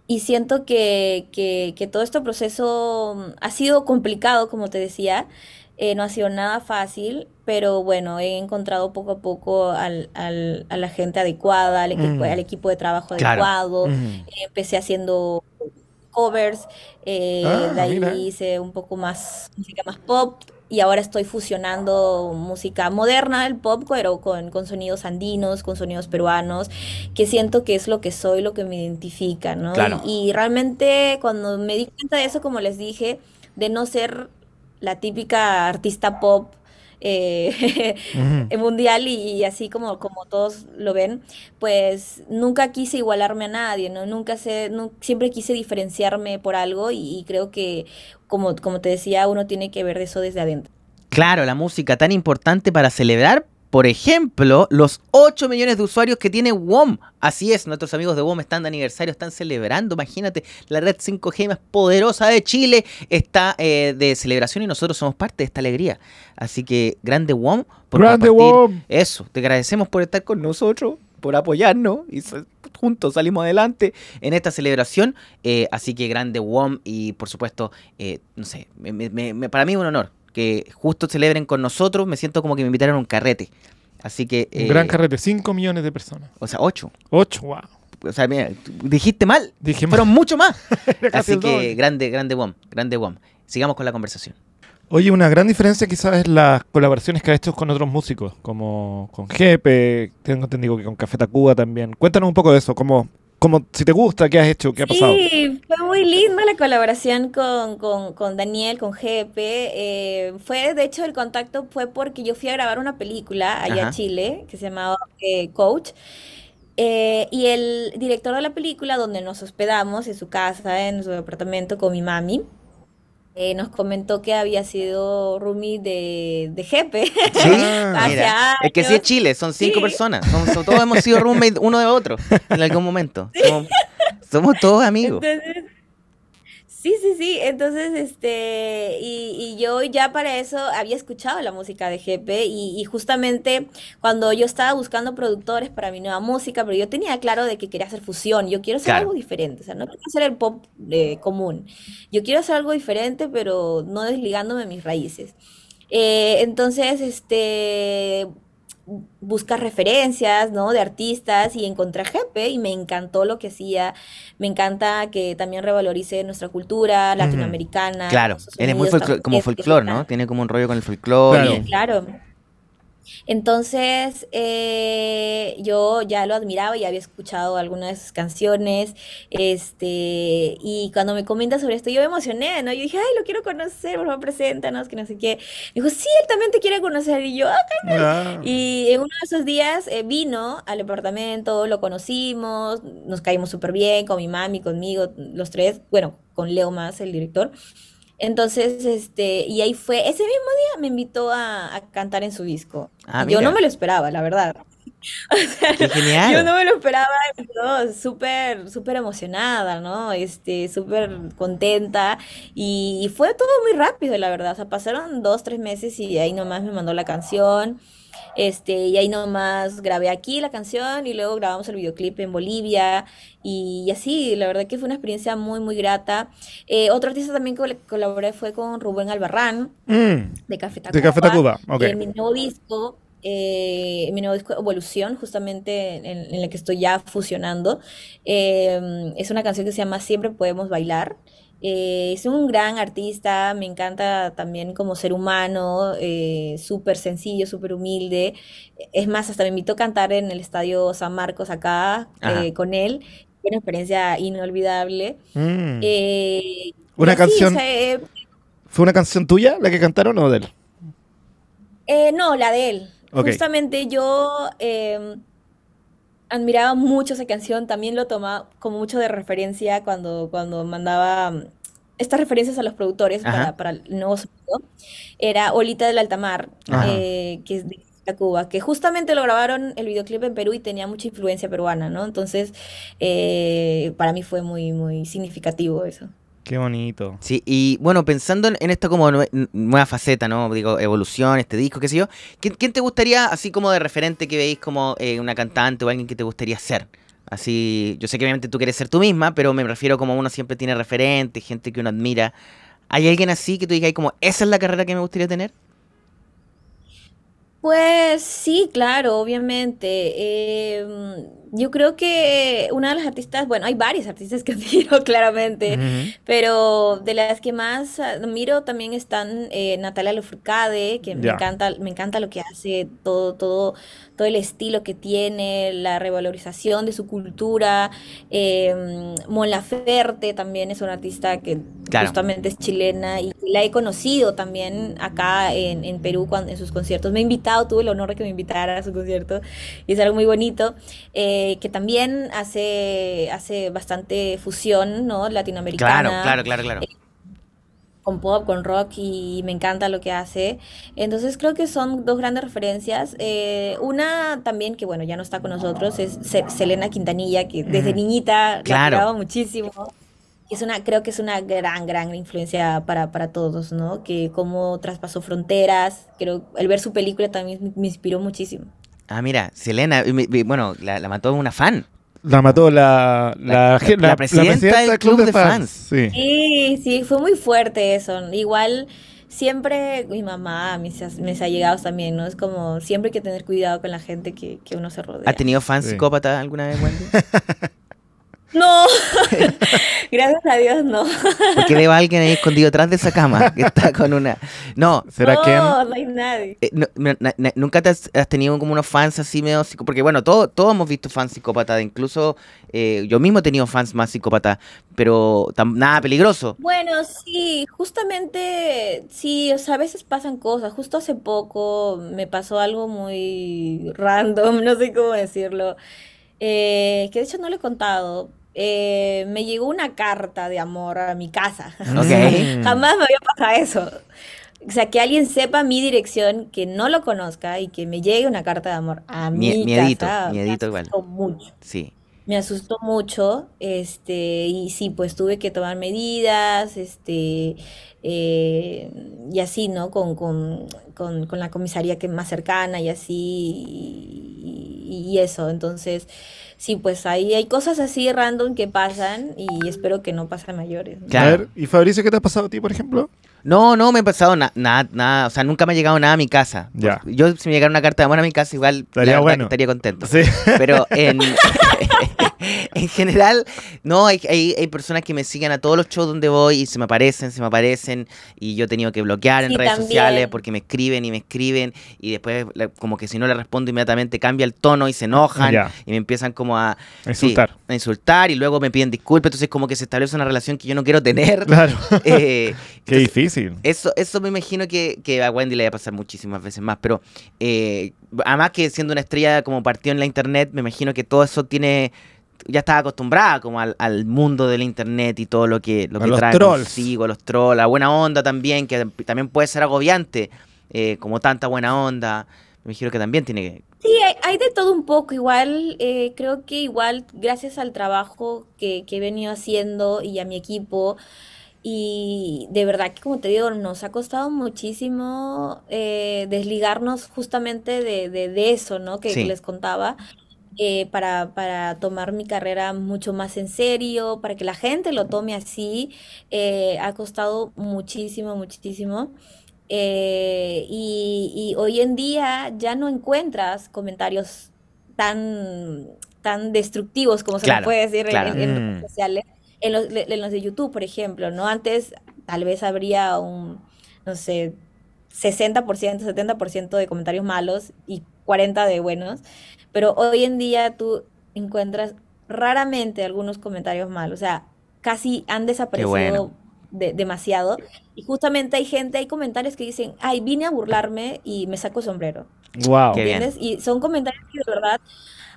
Speaker 3: y siento que, que, todo este proceso mm, ha sido complicado, como te decía, eh, no ha sido nada fácil, pero bueno, he encontrado poco a poco al, a la gente adecuada, al, equipo, mm. de trabajo adecuado. Empecé haciendo covers, eh, ah, de ahí hice un poco más música más pop, y ahora estoy fusionando música moderna, el pop, pero con, sonidos andinos, con sonidos peruanos, que siento que es lo que soy, lo que me identifica, ¿no? Y, y, realmente cuando me di cuenta de eso, como les dije, de no ser la típica artista pop eh, mundial y, así como, como todos lo ven, pues nunca quise igualarme a nadie, ¿no? Nunca sé, siempre quise diferenciarme por algo y, creo que, como, como te decía, uno tiene que ver eso desde adentro.
Speaker 1: Claro, la música tan importante para celebrar, por ejemplo, los 8 millones de usuarios que tiene WOM. Así es, nuestros amigos de WOM están de aniversario, están celebrando. Imagínate, la red 5G más poderosa de Chile está eh, de celebración y nosotros somos parte de esta alegría. Así que, grande WOM. Por grande Eso, te agradecemos por estar con nosotros, por apoyarnos y juntos salimos adelante en esta celebración. Eh, así que, grande WOM y por supuesto, eh, no sé, para mí es un honor que justo celebren con nosotros, me siento como que me invitaron a un carrete. Así que... un eh, gran carrete,
Speaker 2: 5 millones de personas.
Speaker 1: O sea, 8. 8, wow. O sea, dijiste mal. Dije Fueron mucho más. Así que grande, grande WOM, grande WOM. Sigamos con la conversación.
Speaker 2: Oye, una gran diferencia quizás es las colaboraciones que has hecho con otros músicos, como con Jepe, tengo entendido que con Café Tacuba también. Cuéntanos un poco de eso, cómo como si te gusta, qué has hecho, qué ha pasado.
Speaker 3: Sí, fue muy linda la colaboración con, con, con Daniel, con Jepe. Eh, fue, de hecho, el contacto fue porque yo fui a grabar una película allá en Chile que se llamaba eh, Coach. Eh, y el director de la película, donde nos hospedamos en su casa, en su departamento con mi mami, eh, nos comentó que había sido Rumi de, de jefe. Sí, es que sí es
Speaker 1: Chile, son cinco personas. todos hemos sido roommate uno de otro en algún momento. Somos, todos amigos.
Speaker 3: Sí, sí, sí. Entonces, este, y, y, yo ya para eso había escuchado la música de GP y, y, justamente cuando yo estaba buscando productores para mi nueva música, pero yo tenía claro de que quería hacer fusión, yo quiero hacer algo diferente, o sea, no quiero hacer el pop eh, común, yo quiero hacer algo diferente, pero no desligándome de mis raíces. Eh, entonces, este, Busca referencias, ¿no? De artistas y encontré Jepe y me encantó lo que hacía. Me encanta que también revalorice nuestra cultura latinoamericana. Claro, él es muy folclor como folclore,
Speaker 1: ¿no? Tiene como un rollo con el folclore.
Speaker 3: Claro. claro. Entonces, eh, yo ya lo admiraba y había escuchado algunas de sus canciones, este, y cuando me comenta sobre esto, yo me emocioné, ¿no? Yo dije, ay, lo quiero conocer, por favor, preséntanos, que no sé qué. dijo, sí, él también te quiere conocer, y yo, ah. Y en uno de esos días eh, vino al departamento, lo conocimos, nos caímos súper bien, con mi mami, conmigo, los tres, bueno, con Leo más, el director. Entonces, este, y ahí fue, ese mismo día me invitó a, cantar en su disco. Ah, yo no me lo esperaba, la verdad.
Speaker 1: Qué genial. Yo
Speaker 3: no me lo esperaba, súper, súper emocionada, ¿no? Este, súper contenta. Y, y, fue todo muy rápido, la verdad. O sea, pasaron dos, tres meses y ahí nomás me mandó la canción. Este, y ahí nomás grabé aquí la canción y luego grabamos el videoclip en Bolivia y, así, la verdad que fue una experiencia muy, muy grata. Eh, otro artista también que colaboré fue con Rubén Albarrán mm. de Café De Café ok. En mi nuevo disco, eh, mi nuevo disco Evolución, justamente en, el que estoy ya fusionando. Eh, es una canción que se llama Siempre Podemos Bailar es eh, un gran artista, me encanta también como ser humano, eh, súper sencillo, súper humilde. Es más, hasta me invitó a cantar en el Estadio San Marcos acá eh, con él. una experiencia inolvidable. Mm. Eh,
Speaker 2: ¿Una canción? ¿Fue una canción tuya la que cantaron o de
Speaker 3: él? no, la de él. Justamente yo em, admiraba mucho esa canción, también lo tomaba como mucho de referencia cuando, cuando mandaba mm, estas referencias a los productores para, para, el nuevo sonido. Era Olita del Altamar, eh, que es de Cuba, que justamente lo grabaron el videoclip en Perú y tenía mucha influencia peruana, ¿no? Entonces, eh, para mí fue muy, muy significativo eso.
Speaker 1: Qué bonito. Sí, y bueno, pensando en, esto esta como nueva faceta, ¿no? Digo, evolución, este disco, qué sé yo.
Speaker 3: ¿Quién, te gustaría,
Speaker 1: así como de referente que veis como eh, una cantante o alguien que te gustaría ser? Así, yo sé que obviamente tú quieres ser tú misma, pero me refiero como uno siempre tiene referente, gente que uno admira. ¿Hay alguien así que tú digas como, esa es la carrera que me gustaría tener?
Speaker 3: Pues sí, claro, obviamente. Em, yo creo que una de las artistas, bueno, hay varias artistas que admiro claramente, pero de las que más admiro también están eh, Natalia Lofurcade, que me encanta, me encanta lo que hace, todo, todo, todo el estilo que tiene, la revalorización de su cultura. Eh, también es una artista que Justamente es chilena y la he conocido también acá en, Perú cuando, en sus conciertos. Me ha invitado, tuve el honor de que me invitara a su concierto y es algo muy bonito, eh, que también hace, hace bastante fusión ¿no? latinoamericana. Claro, claro, claro, claro. Eh, con pop, con rock y me encanta lo que hace. Entonces creo que son dos grandes referencias. Eh, una también que, bueno, ya no está con nosotros, es Selena Quintanilla, que desde niñita claro. la muchísimo es una, creo que es una gran, gran influencia para, todos, ¿no? Que cómo traspasó fronteras, creo, el ver su película también me inspiró muchísimo.
Speaker 1: Ah, mira, Selena, eh, bueno, la, mató una fan. La mató la,
Speaker 2: la, presidenta, del Club, de, Fans. Sí.
Speaker 3: sí. fue muy fuerte eso. Igual siempre mi mamá, mis, ha allegados también, ¿no? Es como siempre hay que tener cuidado con la gente que, uno se rodea. ¿Ha tenido
Speaker 1: fans psicópata alguna vez, Wendy?
Speaker 3: No, gracias a Dios no. Porque le a
Speaker 1: alguien ahí escondido atrás de esa cama que está con una. No, será no, que. No, hay nadie. Eh, nunca has, tenido como unos fans así medio psicópatas. Porque bueno, todos hemos visto fans psicópatas. Incluso eh, yo mismo he tenido fans más psicópatas, pero nada peligroso.
Speaker 3: Bueno, sí, justamente sí, o sea, a veces pasan cosas. Justo hace poco me pasó algo muy random, no sé cómo decirlo. Eh, que de hecho no lo he contado, eh, me llegó una carta de amor a mi casa. Jamás me había pasado eso. O sea, que alguien sepa mi dirección, que no lo conozca y que me llegue una carta de amor a mi, miedito, casa. Miedito me asustó mucho. Sí. Me asustó mucho, este, y sí, pues tuve que tomar medidas, este, eh, y así, ¿no? Con, con, con, con la comisaría que más cercana y así, y, eso. Entonces, sí, pues ahí hay cosas así random que pasan y espero que no pasen mayores. Claro. A ver,
Speaker 1: ¿y Fabricio qué te ha pasado a ti, por ejemplo? No, no me ha pasado nada, nada, o sea, nunca me ha llegado nada a mi casa. Pues, yo si me llegara una carta de amor a mi casa, igual estaría, bueno. estaría contento. Pero en, en general, no, hay, hay, personas que me siguen a todos los shows donde voy y se me aparecen, se me aparecen, y yo he tenido que bloquear en redes sociales porque me escriben y me escriben y después como que si no le respondo inmediatamente cambia el tono y se enojan y me empiezan como a insultar. y luego me piden disculpas, entonces como que se establece una relación que yo no quiero tener. Claro. Eh,
Speaker 2: Qué difícil.
Speaker 1: Eso, eso me imagino que, que, a Wendy le va a pasar muchísimas veces más, pero eh, además que siendo una estrella como partido en la internet, me imagino que todo eso tiene ya estaba acostumbrada como al, mundo del internet y todo lo que, lo los trae consigo, los trolls, la buena onda también, que también puede ser agobiante eh, como tanta buena onda. Me imagino que también tiene que...
Speaker 3: Sí, hay, de todo un poco. Igual, eh, creo que igual gracias al trabajo que, he venido haciendo y a mi equipo, y de verdad que, como te digo, nos ha costado muchísimo eh, desligarnos justamente de, de, eso, ¿no? Que, les contaba, para, para, tomar mi carrera mucho más en serio, para que la gente lo tome así. ha costado muchísimo, muchísimo. Eh, y, hoy en día ya no encuentras comentarios tan, tan destructivos como se se puede decir en, mm. sociales. En los, de YouTube, por ejemplo, ¿no? Antes tal vez habría un, no sé, 60%, 70% de comentarios malos y 40% de buenos, pero hoy en día tú encuentras raramente algunos comentarios malos, o sea, casi han desaparecido demasiado. Y justamente hay gente, hay comentarios que dicen, ay, vine a burlarme y me saco sombrero. Wow. Y son comentarios que de verdad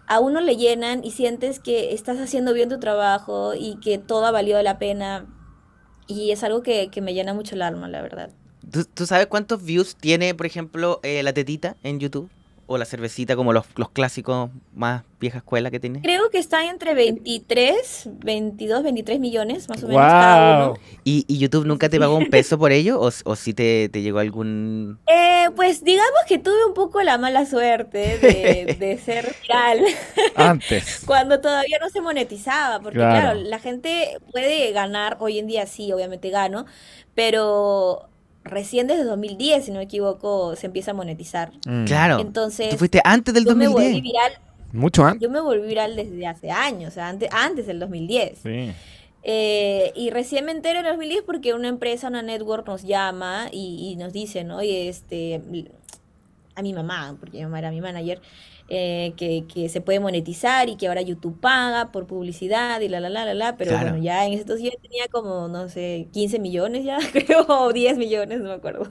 Speaker 3: a uno le llenan y sientes que estás haciendo bien tu trabajo y que todo ha valido la pena. Y es algo que, me llena mucho el alma, la verdad.
Speaker 1: ¿Tú, sabes cuántos views tiene, por ejemplo, eh, la tetita en YouTube? o la cervecita como los, clásicos más vieja escuela que tiene?
Speaker 3: Creo que está entre 23, 22, 23 millones más o menos
Speaker 1: ¿Y, YouTube nunca te pagó un peso por ello? ¿O, o si te, llegó algún...?
Speaker 3: Eh, pues digamos que tuve un poco la mala suerte de, ser tal
Speaker 1: Antes.
Speaker 3: Cuando todavía no se monetizaba, porque claro, la gente puede ganar, hoy en día sí, obviamente gano, pero recién desde 2010, si no me equivoco, se empieza a monetizar. Mm. Claro. Entonces. fuiste antes del yo 2010. Me volví viral, Mucho Yo me volví viral desde hace años, antes, del 2010. Eh, y recién me entero en 2010 porque una empresa, una network nos llama y, nos dice, ¿no? Y este, a mi mamá, porque mi mamá era mi manager, eh, que, se puede monetizar y que ahora YouTube paga por publicidad y la, la, la, la, la, pero bueno, ya en entonces días tenía como, no sé, 15 millones ya, creo, o 10 millones, no me acuerdo.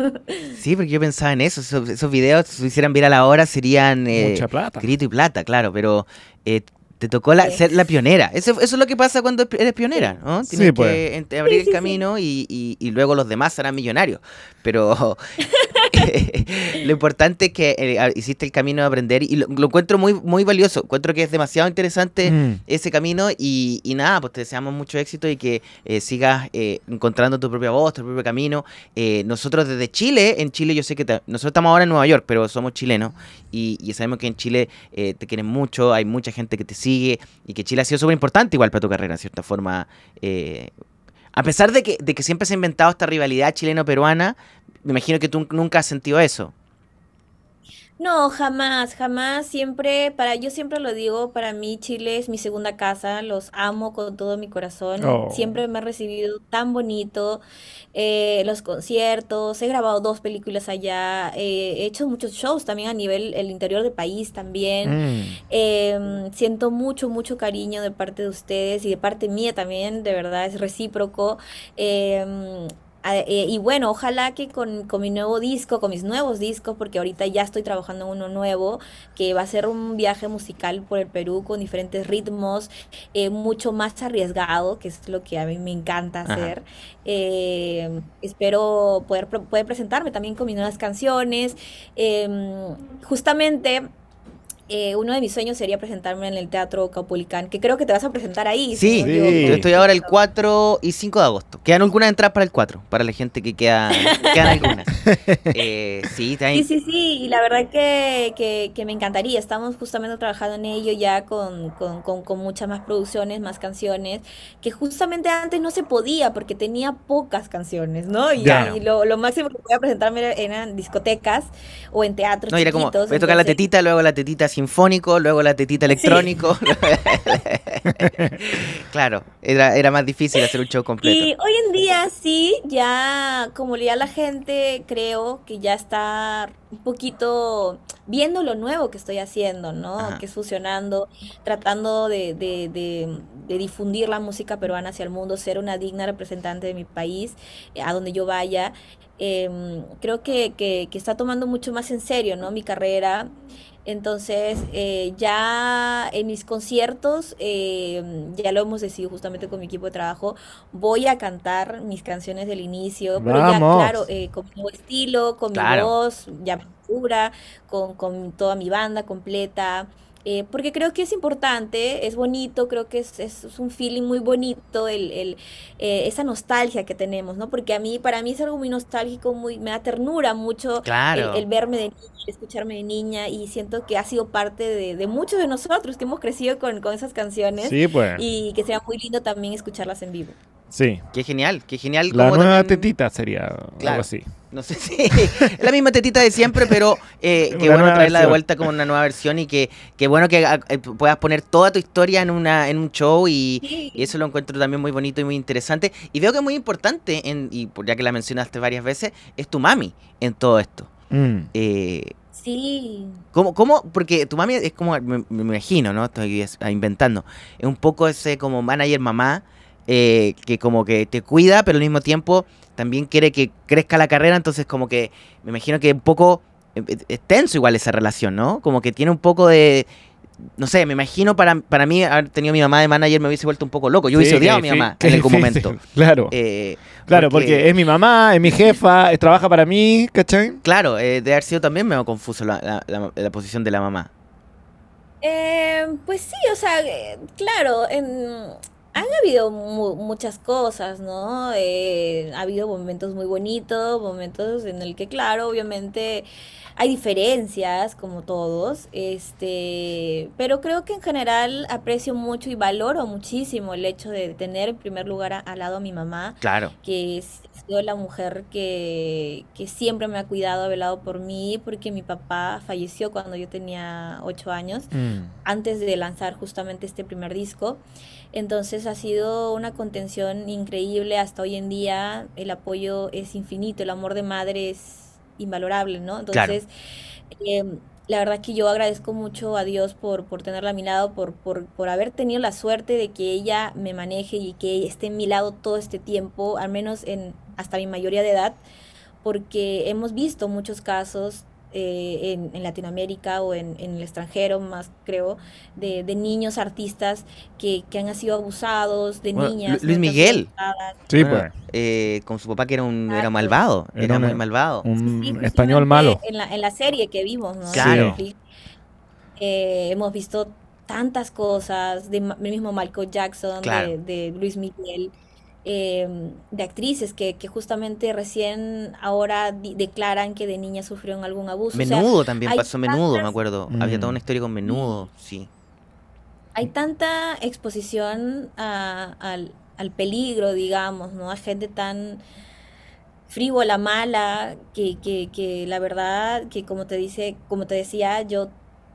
Speaker 1: Sí, porque yo pensaba en eso, esos, videos, si se hicieran viral ahora, serían... Eh, Mucha plata. Grito y plata, claro, pero... Eh, te tocó ser la pionera. Eso, es lo que pasa cuando eres pionera, ¿no? Tienes que pues. abrir el camino y, luego los demás serán millonarios. Pero lo importante es que eh, hiciste el camino de aprender y lo, encuentro muy, muy valioso. Encuentro que es demasiado interesante mm. ese camino y, nada, pues te deseamos mucho éxito y que eh, sigas eh, encontrando tu propia voz, tu propio camino. nosotros desde Chile, en Chile yo sé que nosotros estamos ahora en Nueva York, pero somos chilenos y, sabemos que en Chile te quieren mucho, hay mucha gente que te sigue y que Chile ha sido súper importante igual para tu carrera, en cierta forma. A pesar de que, de que, siempre se ha inventado esta rivalidad chileno-peruana, me imagino que tú nunca has sentido eso.
Speaker 3: No, jamás, jamás, siempre, para, yo siempre lo digo, para mí Chile es mi segunda casa, los amo con todo mi corazón, oh. siempre me ha recibido tan bonito, eh, los conciertos, he grabado dos películas allá, eh, he hecho muchos shows también a nivel, el interior del país también, mm. em, siento mucho, mucho cariño de parte de ustedes y de parte mía también, de verdad, es recíproco, em, Ah, eh, y bueno, ojalá que con, con, mi nuevo disco, con mis nuevos discos, porque ahorita ya estoy trabajando en uno nuevo, que va a ser un viaje musical por el Perú con diferentes ritmos, eh, mucho más arriesgado, que es lo que a mí me encanta hacer. Eh, espero poder, poder, presentarme también con mis nuevas canciones. Em, justamente eh, uno de mis sueños sería presentarme en el Teatro Caupolicán, que creo que te vas a presentar ahí. Sí, Yo
Speaker 1: estoy ahora el 4 y 5 de agosto. Quedan algunas entradas para el 4, para la gente que queda, quedan algunas. eh, sí, también.
Speaker 3: sí, sí, sí, y la verdad que, que, me encantaría. Estamos justamente trabajando en ello ya con, con, con, muchas más producciones, más canciones, que justamente antes no se podía porque tenía pocas canciones, ¿no? Y, lo, máximo que podía presentarme eran discotecas o en teatros. No, era como, voy a tocar la tetita,
Speaker 1: luego la tetita así sinfónico, luego la tetita electrónico. claro, era, era más difícil hacer un show completo. Y
Speaker 3: hoy en día sí, ya como leía la gente creo que ya está un poquito viendo lo nuevo que estoy haciendo, ¿no? Que es fusionando, tratando de, de, de, difundir la música peruana hacia el mundo, ser una digna representante de mi país, eh, a donde yo vaya. Em, creo que, que, que, está tomando mucho más en serio, ¿no? Mi carrera. Entonces, eh, ya en mis conciertos, eh, ya lo hemos decidido justamente con mi equipo de trabajo, voy a cantar mis canciones del inicio, pero ya claro, eh, con mi estilo, con mi voz, ya pura, con, con toda mi banda completa. Eh, porque creo que es importante, es bonito, creo que es, es, un feeling muy bonito, el, eh, esa nostalgia que tenemos, ¿no? Porque a mí, para mí es algo muy nostálgico, muy, me da ternura mucho el, verme de niña, escucharme de niña, y siento que ha sido parte de, de muchos de nosotros que hemos crecido con, con esas canciones. Pues. Y que sería muy lindo también escucharlas en vivo.
Speaker 1: Sí. Qué genial, qué genial. La nueva
Speaker 2: tetita sería algo así.
Speaker 1: No sé si la misma tetita de siempre, pero eh, qué bueno traerla de vuelta como una nueva versión y que, que bueno que ah, eh, puedas poner toda tu historia en una en un show y, eso lo encuentro también muy bonito y muy interesante. Y veo que es muy importante, en, y ya que la mencionaste varias veces, es tu mami en todo esto. Mm. Eh,
Speaker 3: sí.
Speaker 1: ¿Cómo, Porque tu mami es como, me, me imagino, ¿no? Estoy ah, inventando. Es un poco ese como manager mamá eh, que como que te cuida, pero al mismo tiempo también quiere que crezca la carrera, entonces como que me imagino que un poco extenso eh, eh, igual esa relación, ¿no? Como que tiene un poco de... No sé, me imagino para, para mí haber tenido mi mamá de manager me hubiese vuelto un poco loco. Yo hubiese odiado a mi mamá en algún momento. claro. claro, porque, es mi mamá, es mi jefa, trabaja para mí, ¿cachai? Claro, de haber sido también medio confuso la, la, posición de la mamá.
Speaker 3: pues sí, o sea, claro, en, han habido muchas cosas, ¿no? Eh, ha habido momentos muy bonitos, momentos en el que, claro, obviamente hay diferencias, como todos, este, pero creo que en general aprecio mucho y valoro muchísimo el hecho de tener en primer lugar al lado a mi mamá, claro. que es, la mujer que, siempre me ha cuidado, ha velado por mí, porque mi papá falleció cuando yo tenía ocho años, mm. antes de lanzar justamente este primer disco. Entonces ha sido una contención increíble hasta hoy en día. El apoyo es infinito, el amor de madre es invalorable, ¿no? Entonces, em, la verdad que yo agradezco mucho a Dios por, por tenerla a mi lado, por, por, por, haber tenido la suerte de que ella me maneje y que esté en mi lado todo este tiempo, al menos en, hasta mi mayoría de edad, porque hemos visto muchos casos eh, en, Latinoamérica o en, el extranjero, más creo, de, de niños artistas que, que, han sido abusados, de niñas. Luis Miguel.
Speaker 1: Sí, ah, pues. Eh, con su papá que era un era malvado, era, e-, malvado. Un español malo.
Speaker 3: En la, en la serie que vimos, ¿no? Claro. Eh, hemos visto tantas cosas, de mismo Michael Jackson, de Luis Miguel. Em, de actrices que, justamente recién ahora declaran que de niña sufrieron algún abuso. Menudo también pasó, menudo, me acuerdo.
Speaker 1: Había toda una historia con menudo, mm. sí.
Speaker 3: Hay tanta exposición al, peligro, digamos, ¿no? A gente tan frívola, mala, que, que, que la verdad, que como te dice, como te decía, yo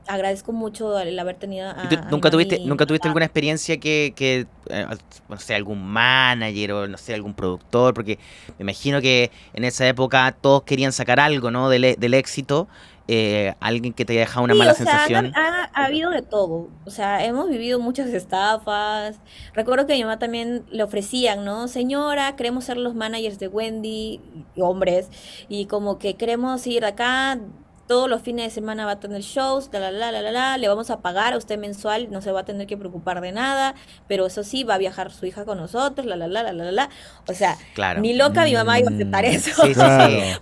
Speaker 3: agradezco mucho el haber tenido ¿Nunca tuviste, nunca
Speaker 1: tuviste alguna experiencia que, que eh, no sé, algún manager o no sé, algún productor? Porque me imagino que en esa época todos querían sacar algo, ¿no? Del, e, del éxito. Eh, alguien que te haya dejado una mala sensación.
Speaker 3: Ha, habido de todo. O sea, hemos vivido muchas estafas. Recuerdo que a mi mamá también le ofrecían, ¿no? Señora, queremos ser los managers de Wendy, hombres, y como que queremos ir acá, todos los fines de semana va a tener shows, la, la, la, la, la, le vamos a pagar a usted mensual, no se va a tener que preocupar de nada, pero eso sí, va a viajar su hija con nosotros, la, la, la, la, la, la. O sea, claro. ni loca mi mamá iba a aceptar eso.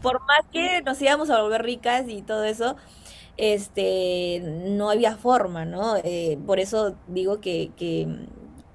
Speaker 3: Por más que nos íbamos a volver ricas y todo eso, este, no había forma, ¿no? Eh, por eso digo que, que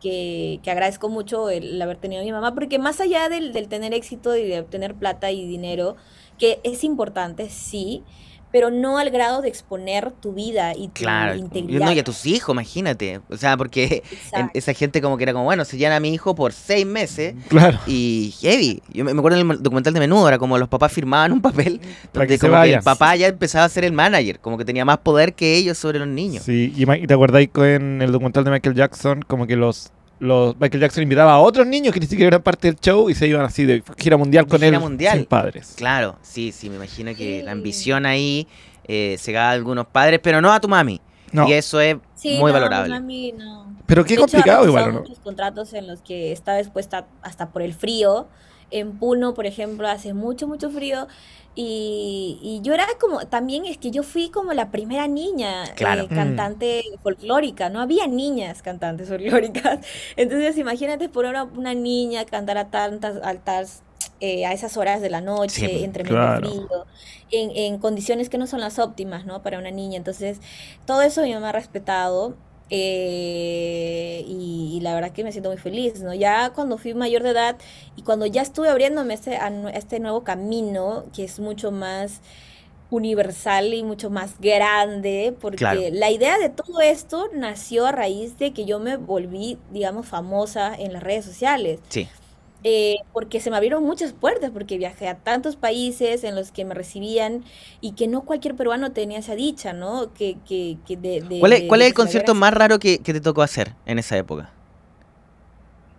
Speaker 3: que, que, agradezco mucho el, haber tenido a mi mamá, porque más allá del, del tener éxito y de obtener plata y dinero, que es importante, sí, pero no al grado de exponer tu vida y tu claro, integridad. No, y a
Speaker 1: tus hijos, imagínate. O sea, porque esa gente como que era como, bueno, se a mi hijo por seis meses. Mm, y heavy. Yo me, acuerdo en el documental de menudo, era como los papás firmaban un papel donde como que el papá ya empezaba a ser el manager, como que tenía más poder que ellos sobre los niños. Sí, y,
Speaker 2: y te acordáis en el documental de Michael Jackson, como que los los Michael Jackson invitaba a otros niños que ni siquiera eran parte del show y se iban así de gira mundial con él mundial. sin padres.
Speaker 1: Claro, sí, sí, me imagino que la ambición ahí eh, se a algunos padres, pero no a tu mami. Y eso es
Speaker 3: muy valorable. Pero qué complicado igual, ¿no? los contratos en los que está expuesta hasta por el frío. En Puno, por ejemplo, hace mucho, mucho frío y, yo era como, también es que yo fui como la primera niña eh, mm. cantante folclórica, no había niñas cantantes folclóricas. Entonces imagínate por ahora una niña cantar a tantas, altas eh, a esas horas de la noche, pues, entre medio frío, en, condiciones que no son las óptimas, ¿no? Para una niña. Entonces, todo eso yo me ha respetado. Eh, y, la verdad que me siento muy feliz, ¿no? Ya cuando fui mayor de edad y cuando ya estuve abriéndome este, este nuevo camino, que es mucho más universal y mucho más grande, porque la idea de todo esto nació a raíz de que yo me volví, digamos, famosa en las redes sociales. Sí. Eh, porque se me abrieron muchas puertas, porque viajé a tantos países en los que me recibían y que no cualquier peruano tenía esa dicha, ¿no? Que, que, de, ¿Cuál es, el concierto
Speaker 1: más raro que, te tocó hacer en esa época?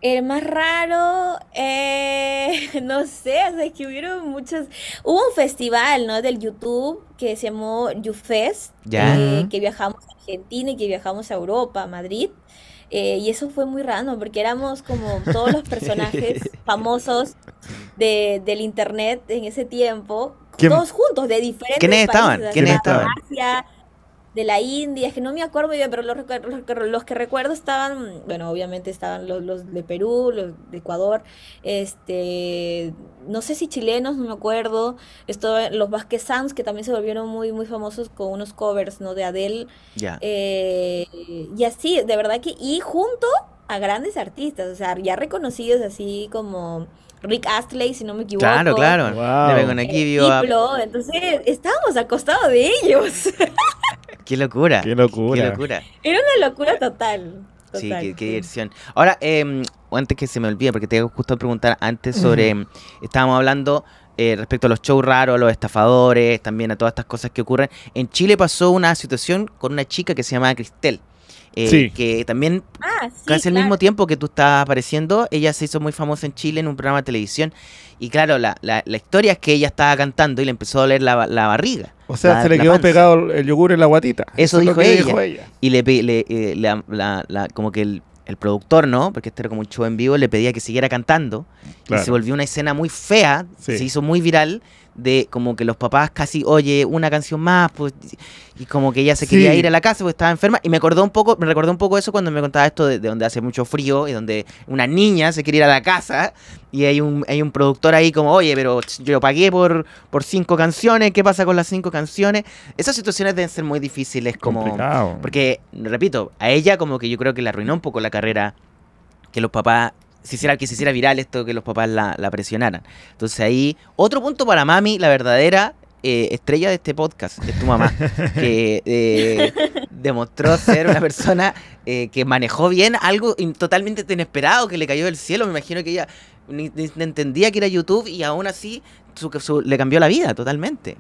Speaker 3: El más raro, eh, no sé, o sea, es que hubieron muchos... Hubo un festival, ¿no? Del YouTube que se llamó YouFest, eh, que viajamos a Argentina y que viajamos a Europa, a Madrid. Eh, y eso fue muy raro, porque éramos como todos los personajes famosos de, del internet en ese tiempo, todos juntos, de diferentes ¿Quiénes estaban? ¿Quiénes estaban? de la India, es que no me acuerdo bien, pero los, los, los que recuerdo estaban, bueno, obviamente estaban los, los, de Perú, los de Ecuador, este, no sé si chilenos, no me acuerdo, esto, los Vázquez Sanz, que también se volvieron muy, muy famosos con unos covers, ¿no? De Adele. ya eh, y así, de verdad que, y junto a grandes artistas, o sea, ya reconocidos así como Rick Astley, si no me equivoco. Claro, claro. Wow. entonces estábamos acostados de ellos.
Speaker 1: Qué locura. Qué locura. Qué locura.
Speaker 3: Era una locura total. Sí, qué,
Speaker 1: diversión. Ahora, em, antes que se me olvide, porque te iba justo preguntar antes sobre, em, estábamos hablando eh, respecto a los shows raros, a los estafadores, también a todas estas cosas que ocurren. En Chile pasó una situación con una chica que se llamaba Cristel. Eh, que también ah, casi al mismo tiempo que tú estabas apareciendo, ella se hizo muy famosa en Chile en un programa de televisión. Y claro, la, historia es que ella estaba cantando y le empezó a doler la, barriga. O sea, se le quedó
Speaker 2: pegado el yogur en la guatita. Eso, dijo, ella.
Speaker 1: Y le, eh, como que el, productor, ¿no? Porque este era como un show en vivo, le pedía que siguiera cantando. Y se volvió una escena muy fea, se hizo muy viral de como que los papás casi, oye, una canción más, pues, y como que ella se quería ir a la casa porque estaba enferma. Y me acordó un poco, me recordó un poco eso cuando me contaba esto de, donde hace mucho frío y donde una niña se quiere ir a la casa y hay un, hay un productor ahí como, oye, pero yo pagué por, por cinco canciones, ¿qué pasa con las cinco canciones? Esas situaciones deben ser muy difíciles como... Porque, repito, a ella como que yo creo que le arruinó un poco la carrera que los papás si hiciera, que se hiciera viral esto, que los papás la, la presionaran. Entonces ahí, otro punto para mami, la verdadera eh, estrella de este podcast, es tu mamá, que eh, demostró ser una persona eh, que manejó bien algo totalmente inesperado que le cayó del cielo. Me imagino que ella ni, entendía que era YouTube y aún así su, su, le cambió la vida totalmente.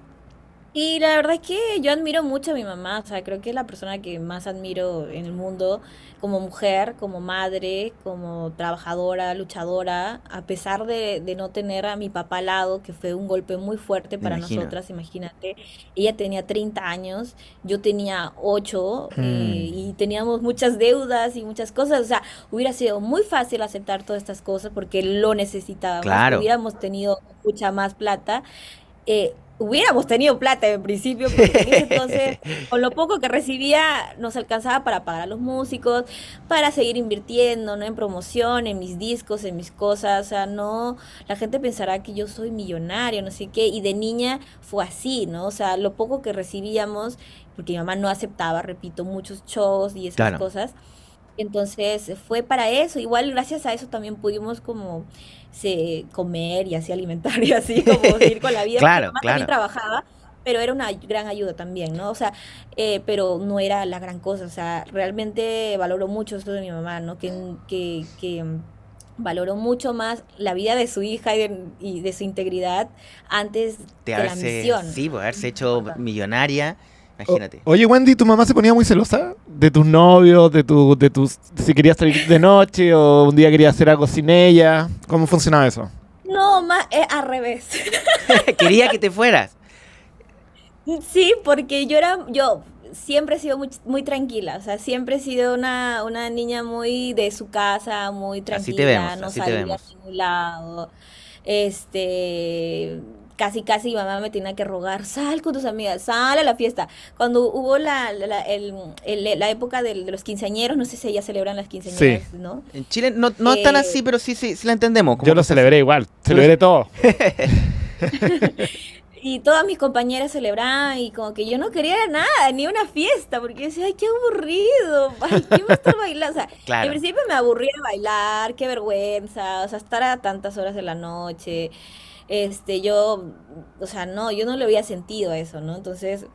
Speaker 3: Y la verdad es que yo admiro mucho a mi mamá, o sea, creo que es la persona que más admiro en el mundo como mujer, como madre, como trabajadora, luchadora, a pesar de, de no tener a mi papá al lado, que fue un golpe muy fuerte para nosotras, imagínate. Ella tenía 30 años, yo tenía 8 eh, mm. y teníamos muchas deudas y muchas cosas, o sea, hubiera sido muy fácil aceptar todas estas cosas porque lo necesitábamos, hubiéramos tenido mucha más plata. Eh, hubiéramos tenido plata en principio, porque entonces, con lo poco que recibía, nos alcanzaba para pagar a los músicos, para seguir invirtiendo, ¿no? En promoción, en mis discos, en mis cosas, o sea, no, la gente pensará que yo soy millonario, no sé qué, y de niña fue así, ¿no? O sea, lo poco que recibíamos, porque mi mamá no aceptaba, repito, muchos shows y esas cosas. Entonces fue para eso, igual gracias a eso también pudimos como se, comer y así alimentar y así como ir con la vida. claro, trabajaba, pero era una gran ayuda también, ¿no? O sea, eh, pero no era la gran cosa, o sea, realmente valoro mucho esto de mi mamá, ¿no? Que, que, valoró mucho más la vida de su hija y de, su integridad antes de, la misión.
Speaker 1: Sí, pues, haberse hecho millonaria Imagínate.
Speaker 2: oye, Wendy, ¿tu mamá se ponía muy celosa de tus novios, de tu, de tus, si querías salir de noche o un día querías hacer algo sin ella? ¿Cómo funcionaba eso?
Speaker 3: No, más al revés. Quería
Speaker 2: que te fueras.
Speaker 3: Sí, porque yo era, yo siempre he sido muy, tranquila, o sea, siempre he sido una, niña muy de su casa, muy tranquila, así te no así salía te a ningún lado. Este, casi, casi mamá me tenía que rogar, sal con tus amigas, sal a la fiesta. Cuando hubo la, la, el, la época de, los quinceañeros, no sé si ellas celebran las quinceañeras, ¿no?
Speaker 1: En Chile no, no tan eh, así, pero sí, sí, sí la entendemos. Yo lo celebré igual, celebré todo.
Speaker 3: y todas mis compañeras celebraban y como que yo no quería nada, ni una fiesta, porque decía, ay, qué aburrido, ay, a O sea, en principio me aburría bailar, qué vergüenza, o sea, estar a tantas horas de la noche este, yo, o sea, no, yo no le había sentido eso, ¿no? Entonces,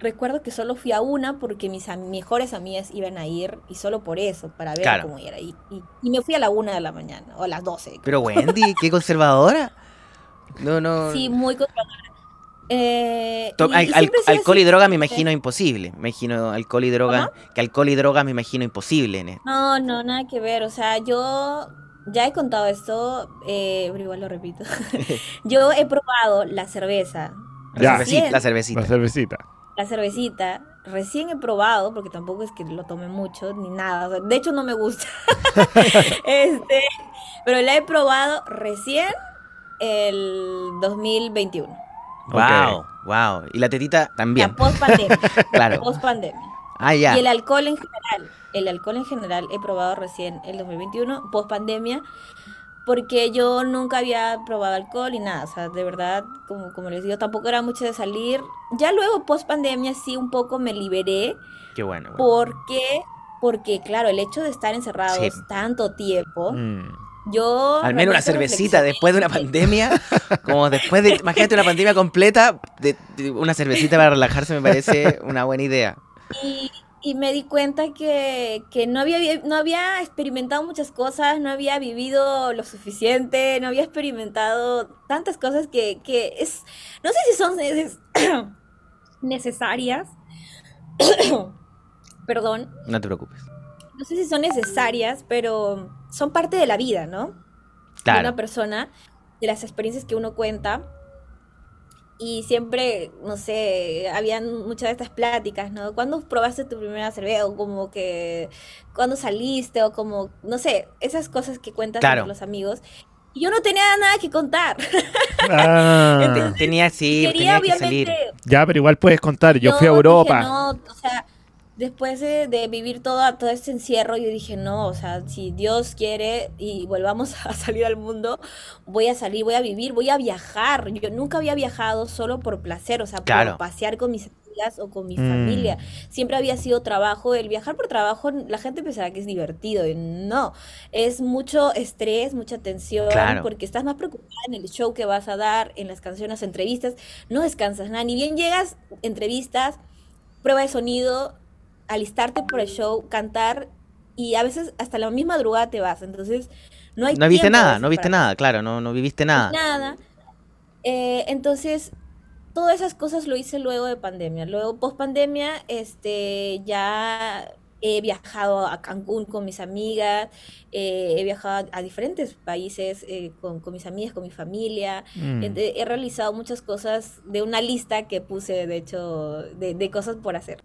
Speaker 3: recuerdo que solo fui a una porque mis mejores amigas iban a ir y solo por eso, para ver cómo era. Y, y, me fui a la una de la mañana o a las doce.
Speaker 1: Pero Wendy, qué conservadora. No, no. Sí,
Speaker 3: muy conservadora. Eh, alcohol y droga me imagino
Speaker 1: imposible. Me imagino alcohol y droga. Que alcohol y droga me imagino imposible.
Speaker 3: No, no, nada que ver. O sea, yo ya he contado esto, eh, pero igual lo repito. Yo he probado la cerveza. la cervecita. La
Speaker 2: cervecita.
Speaker 3: La cervecita. Recién he probado, porque tampoco es que lo tome mucho ni nada. de hecho, no me gusta. este, pero la he probado recién el 2021. Wow,
Speaker 1: wow. Y la tetita también. La post pandemia. claro. Post pandemia.
Speaker 3: Ah, ya. Y el alcohol en general el alcohol en general he probado recién el 2021, post pandemia, porque yo nunca había probado alcohol y nada, o sea, de verdad, como, como les digo, tampoco era mucho de salir. Ya luego, post pandemia, sí, un poco me liberé. Qué bueno. Porque, porque, claro, el hecho de estar encerrados tanto tiempo, mm. Yo. Al menos una cervecita
Speaker 1: después de una pandemia. como después de. Imagínate una pandemia completa. de una cervecita para relajarse me parece una buena idea.
Speaker 3: Y, y me di cuenta que, no, había, no había experimentado muchas cosas, no había vivido lo suficiente, no había experimentado tantas cosas que, es, no sé si son necesarias, perdón. No te preocupes. No sé si son necesarias, pero son parte de la vida, ¿no? Claro. De una persona, de las experiencias que uno cuenta y siempre, no sé, habían muchas de estas pláticas, ¿no? ¿Cuándo probaste tu primera cerveza? O como que, ¿cuándo saliste? O como, no sé, esas cosas que cuentas con los amigos. Y yo no tenía nada que contar.
Speaker 1: Ah. tenía sí, tenía
Speaker 3: que salir.
Speaker 2: Ya, pero igual puedes contar. Yo fui a Europa. no,
Speaker 3: o sea, después de, vivir todo, todo este encierro, yo dije, no, o sea, si Dios quiere y volvamos a salir al mundo, voy a salir, voy a vivir, voy a viajar. Yo nunca había viajado solo por placer, o sea, por pasear con mis amigas o con mi mm. familia. Siempre había sido trabajo. El viajar por trabajo, la gente pensaba que es divertido. Y no, es mucho estrés, mucha tensión, porque estás más preocupada en el show que vas a dar, en las canciones, entrevistas. No descansas nada, ni bien llegas, entrevistas, prueba de sonido, alistarte por el show, cantar y a veces hasta la misma madrugada te vas. Entonces, no hay... No viste nada, no viste nada,
Speaker 1: claro, no, no viviste pues nada.
Speaker 3: Nada. Eh, entonces, todas esas cosas lo hice luego de pandemia. Luego, post pandemia, este, ya he viajado a Cancún con mis amigas, eh, he viajado a, diferentes países eh, con, mis amigas, con mi familia. He, mm. he, realizado muchas cosas de una lista que puse, de hecho, de, de cosas por hacer.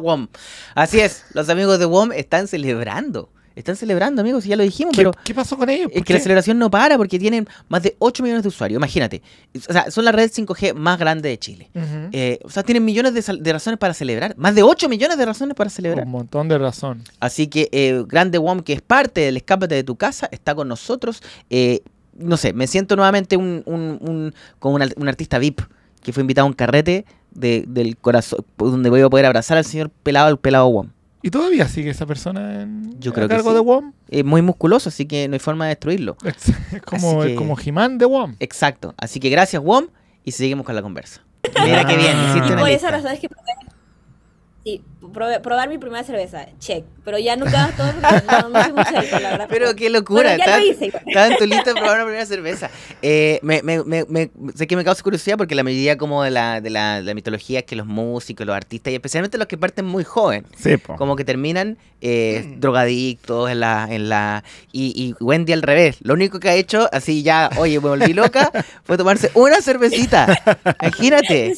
Speaker 1: WOM. Así es, los amigos de WOM están celebrando. Están celebrando, amigos, ya lo dijimos, pero. ¿Qué pasó con ellos? Es que la celebración no para porque tienen más de 8 millones de usuarios. Imagínate. O sea, son la red 5G más grande de Chile. Eh, o sea, tienen millones de, razones para celebrar. Más de 8 millones de razones para celebrar. Un montón de razones. Así que el eh, Grande WOM, que es parte del Escápate de tu casa, está con nosotros. Eh, no sé, me siento nuevamente un, un artista VIP que fue invitado a un carrete de, del corazón, donde voy a poder abrazar al señor pelado, al pelado Wom. ¿Y todavía sigue esa
Speaker 2: persona en, Yo cargo de WOM?
Speaker 1: Es muy musculoso, así que no hay forma de destruirlo. Es, como, como he de WOM. Exacto. Así que gracias, WOM, y seguimos con la conversa. Mira bien, que
Speaker 3: Sí, probar, mi primera cerveza, check. Pero ya nunca todo no, la verdad. Pero qué locura, ya de
Speaker 1: probar una primera cerveza. Eh, sé que me causa curiosidad porque la medida como de la, de la, mitología es que los músicos, los artistas, y especialmente los que parten muy joven, como que terminan eh, mm. drogadictos en la... En la y, Wendy al revés. Lo único que ha hecho, así ya, oye, me volví loca, fue tomarse una cervecita. Imagínate.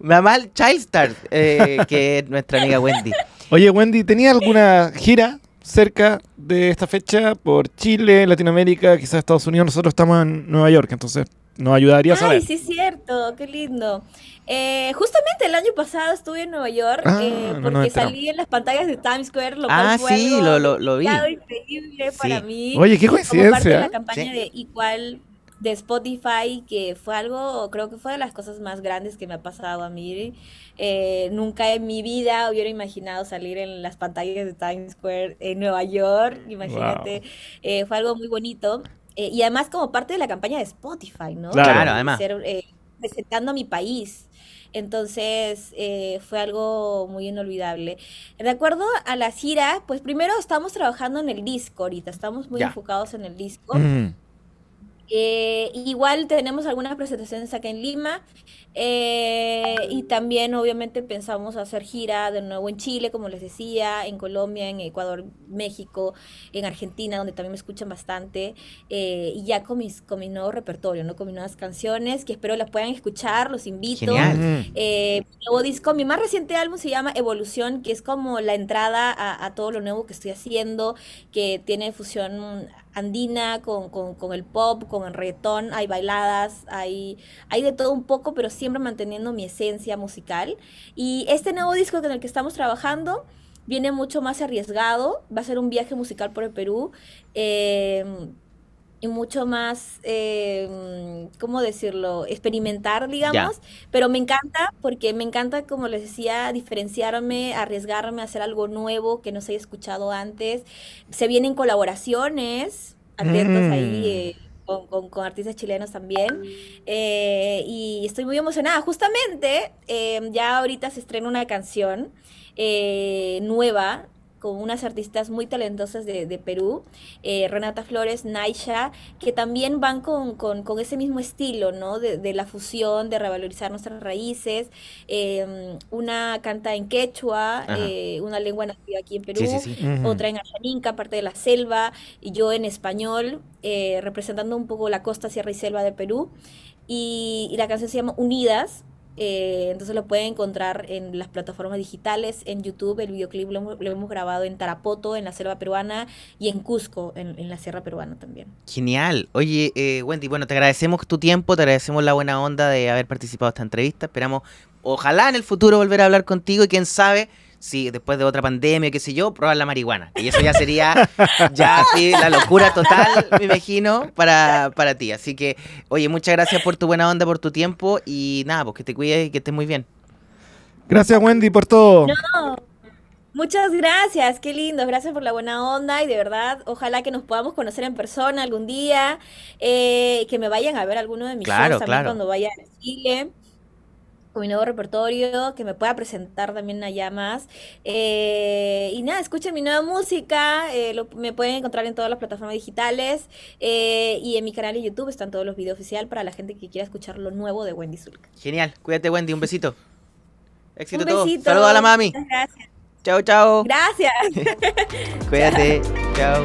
Speaker 1: Mamá Child Star, eh, que nuestra amiga Wendy.
Speaker 2: Oye, Wendy, ¿tenía alguna gira cerca de esta fecha por Chile, Latinoamérica, quizás Estados Unidos? Nosotros estamos en Nueva York, entonces nos ayudaría a saber. Ay, sí,
Speaker 3: es cierto, qué lindo. Eh, justamente el año pasado estuve en Nueva York ah, eh, porque salí en las pantallas de Times Square, lo cual ah, sí, lo, lo, lo vi. increíble para mí. Oye, qué coincidencia. Como parte la campaña de Igual de Spotify, que fue algo, creo que fue de las cosas más grandes que me ha pasado a mí. Eh, nunca en mi vida hubiera imaginado salir en las pantallas de Times Square en Nueva York, imagínate, eh, fue algo muy bonito. Eh, y además como parte de la campaña de Spotify, ¿no? Claro, además. presentando a mi país. Entonces fue algo muy inolvidable. De acuerdo a la gira, pues primero estamos trabajando en el disco ahorita, estamos muy enfocados en el disco. Eh, igual tenemos algunas presentaciones acá en Lima eh, y también obviamente pensamos hacer gira de nuevo en Chile, como les decía, en Colombia, en Ecuador, México, en Argentina, donde también me escuchan bastante, eh, y ya con, mis, con mi nuevo repertorio, ¿no? con mis nuevas canciones, que espero las puedan escuchar, los invito. Mm. mi nuevo disco, mi más reciente álbum se llama Evolución, que es como la entrada a, a todo lo nuevo que estoy haciendo, que tiene fusión andina, con, el pop, con el reggaetón, hay bailadas, hay, hay de todo un poco, pero siempre manteniendo mi esencia musical. Y este nuevo disco con el que estamos trabajando viene mucho más arriesgado, va a ser un viaje musical por el Perú. Em, y mucho más, eh, mm, ¿cómo decirlo?, experimentar, digamos, pero me encanta porque me encanta, como les decía, diferenciarme, arriesgarme a hacer algo nuevo que no se haya escuchado antes. Se vienen colaboraciones, atentos ahí. Mm. Eh, con, artistas chilenos también. Eh, y estoy muy emocionada. Justamente, ya ahorita se estrena una canción nueva con unas artistas muy talentosas de, Perú, eh, Renata Flores, Naisha, que también van con, ese mismo estilo, ¿no? De, la fusión, de revalorizar nuestras raíces. Em, una canta en quechua, eh, una lengua nativa aquí en Perú, otra en Ayaninca, parte de la selva, y yo en español, eh, representando un poco la costa, sierra y selva de Perú. y la canción se llama Unidas, eh, entonces lo pueden encontrar en las plataformas digitales, en YouTube. El videoclip lo, hemos grabado en Tarapoto, en la selva peruana, y en Cusco, en, la sierra peruana también.
Speaker 1: Genial. Oye, eh, Wendy, bueno, te agradecemos tu tiempo, te agradecemos la buena onda de haber participado en esta entrevista. Esperamos, ojalá en el futuro volver a hablar contigo y quién sabe si después de otra pandemia, qué sé yo, probar la marihuana. Y eso ya sería ya sí, la locura total, me imagino, para, para ti. Así que, oye, muchas gracias por tu buena onda, por tu tiempo y nada, pues que te cuides y que estés muy bien. Gracias, Wendy, por todo.
Speaker 3: Muchas gracias, qué lindo, gracias por la buena onda y de verdad, ojalá que nos podamos conocer en persona algún día, eh, que me vayan a ver alguno de mis shows cuando vaya a Chile mi nuevo repertorio, que me pueda presentar también allá más. Eh, y nada, escuchen mi nueva música, eh, me pueden encontrar en todas las plataformas digitales eh, y en mi canal de YouTube están todos los videos oficiales para la gente que quiera escuchar lo nuevo de Wendy Zulka.
Speaker 1: Genial, cuídate Wendy, un besito. Éxito un Besito. Saludos a la mami. Gracias. Chao, chao. Gracias. cuídate. chao.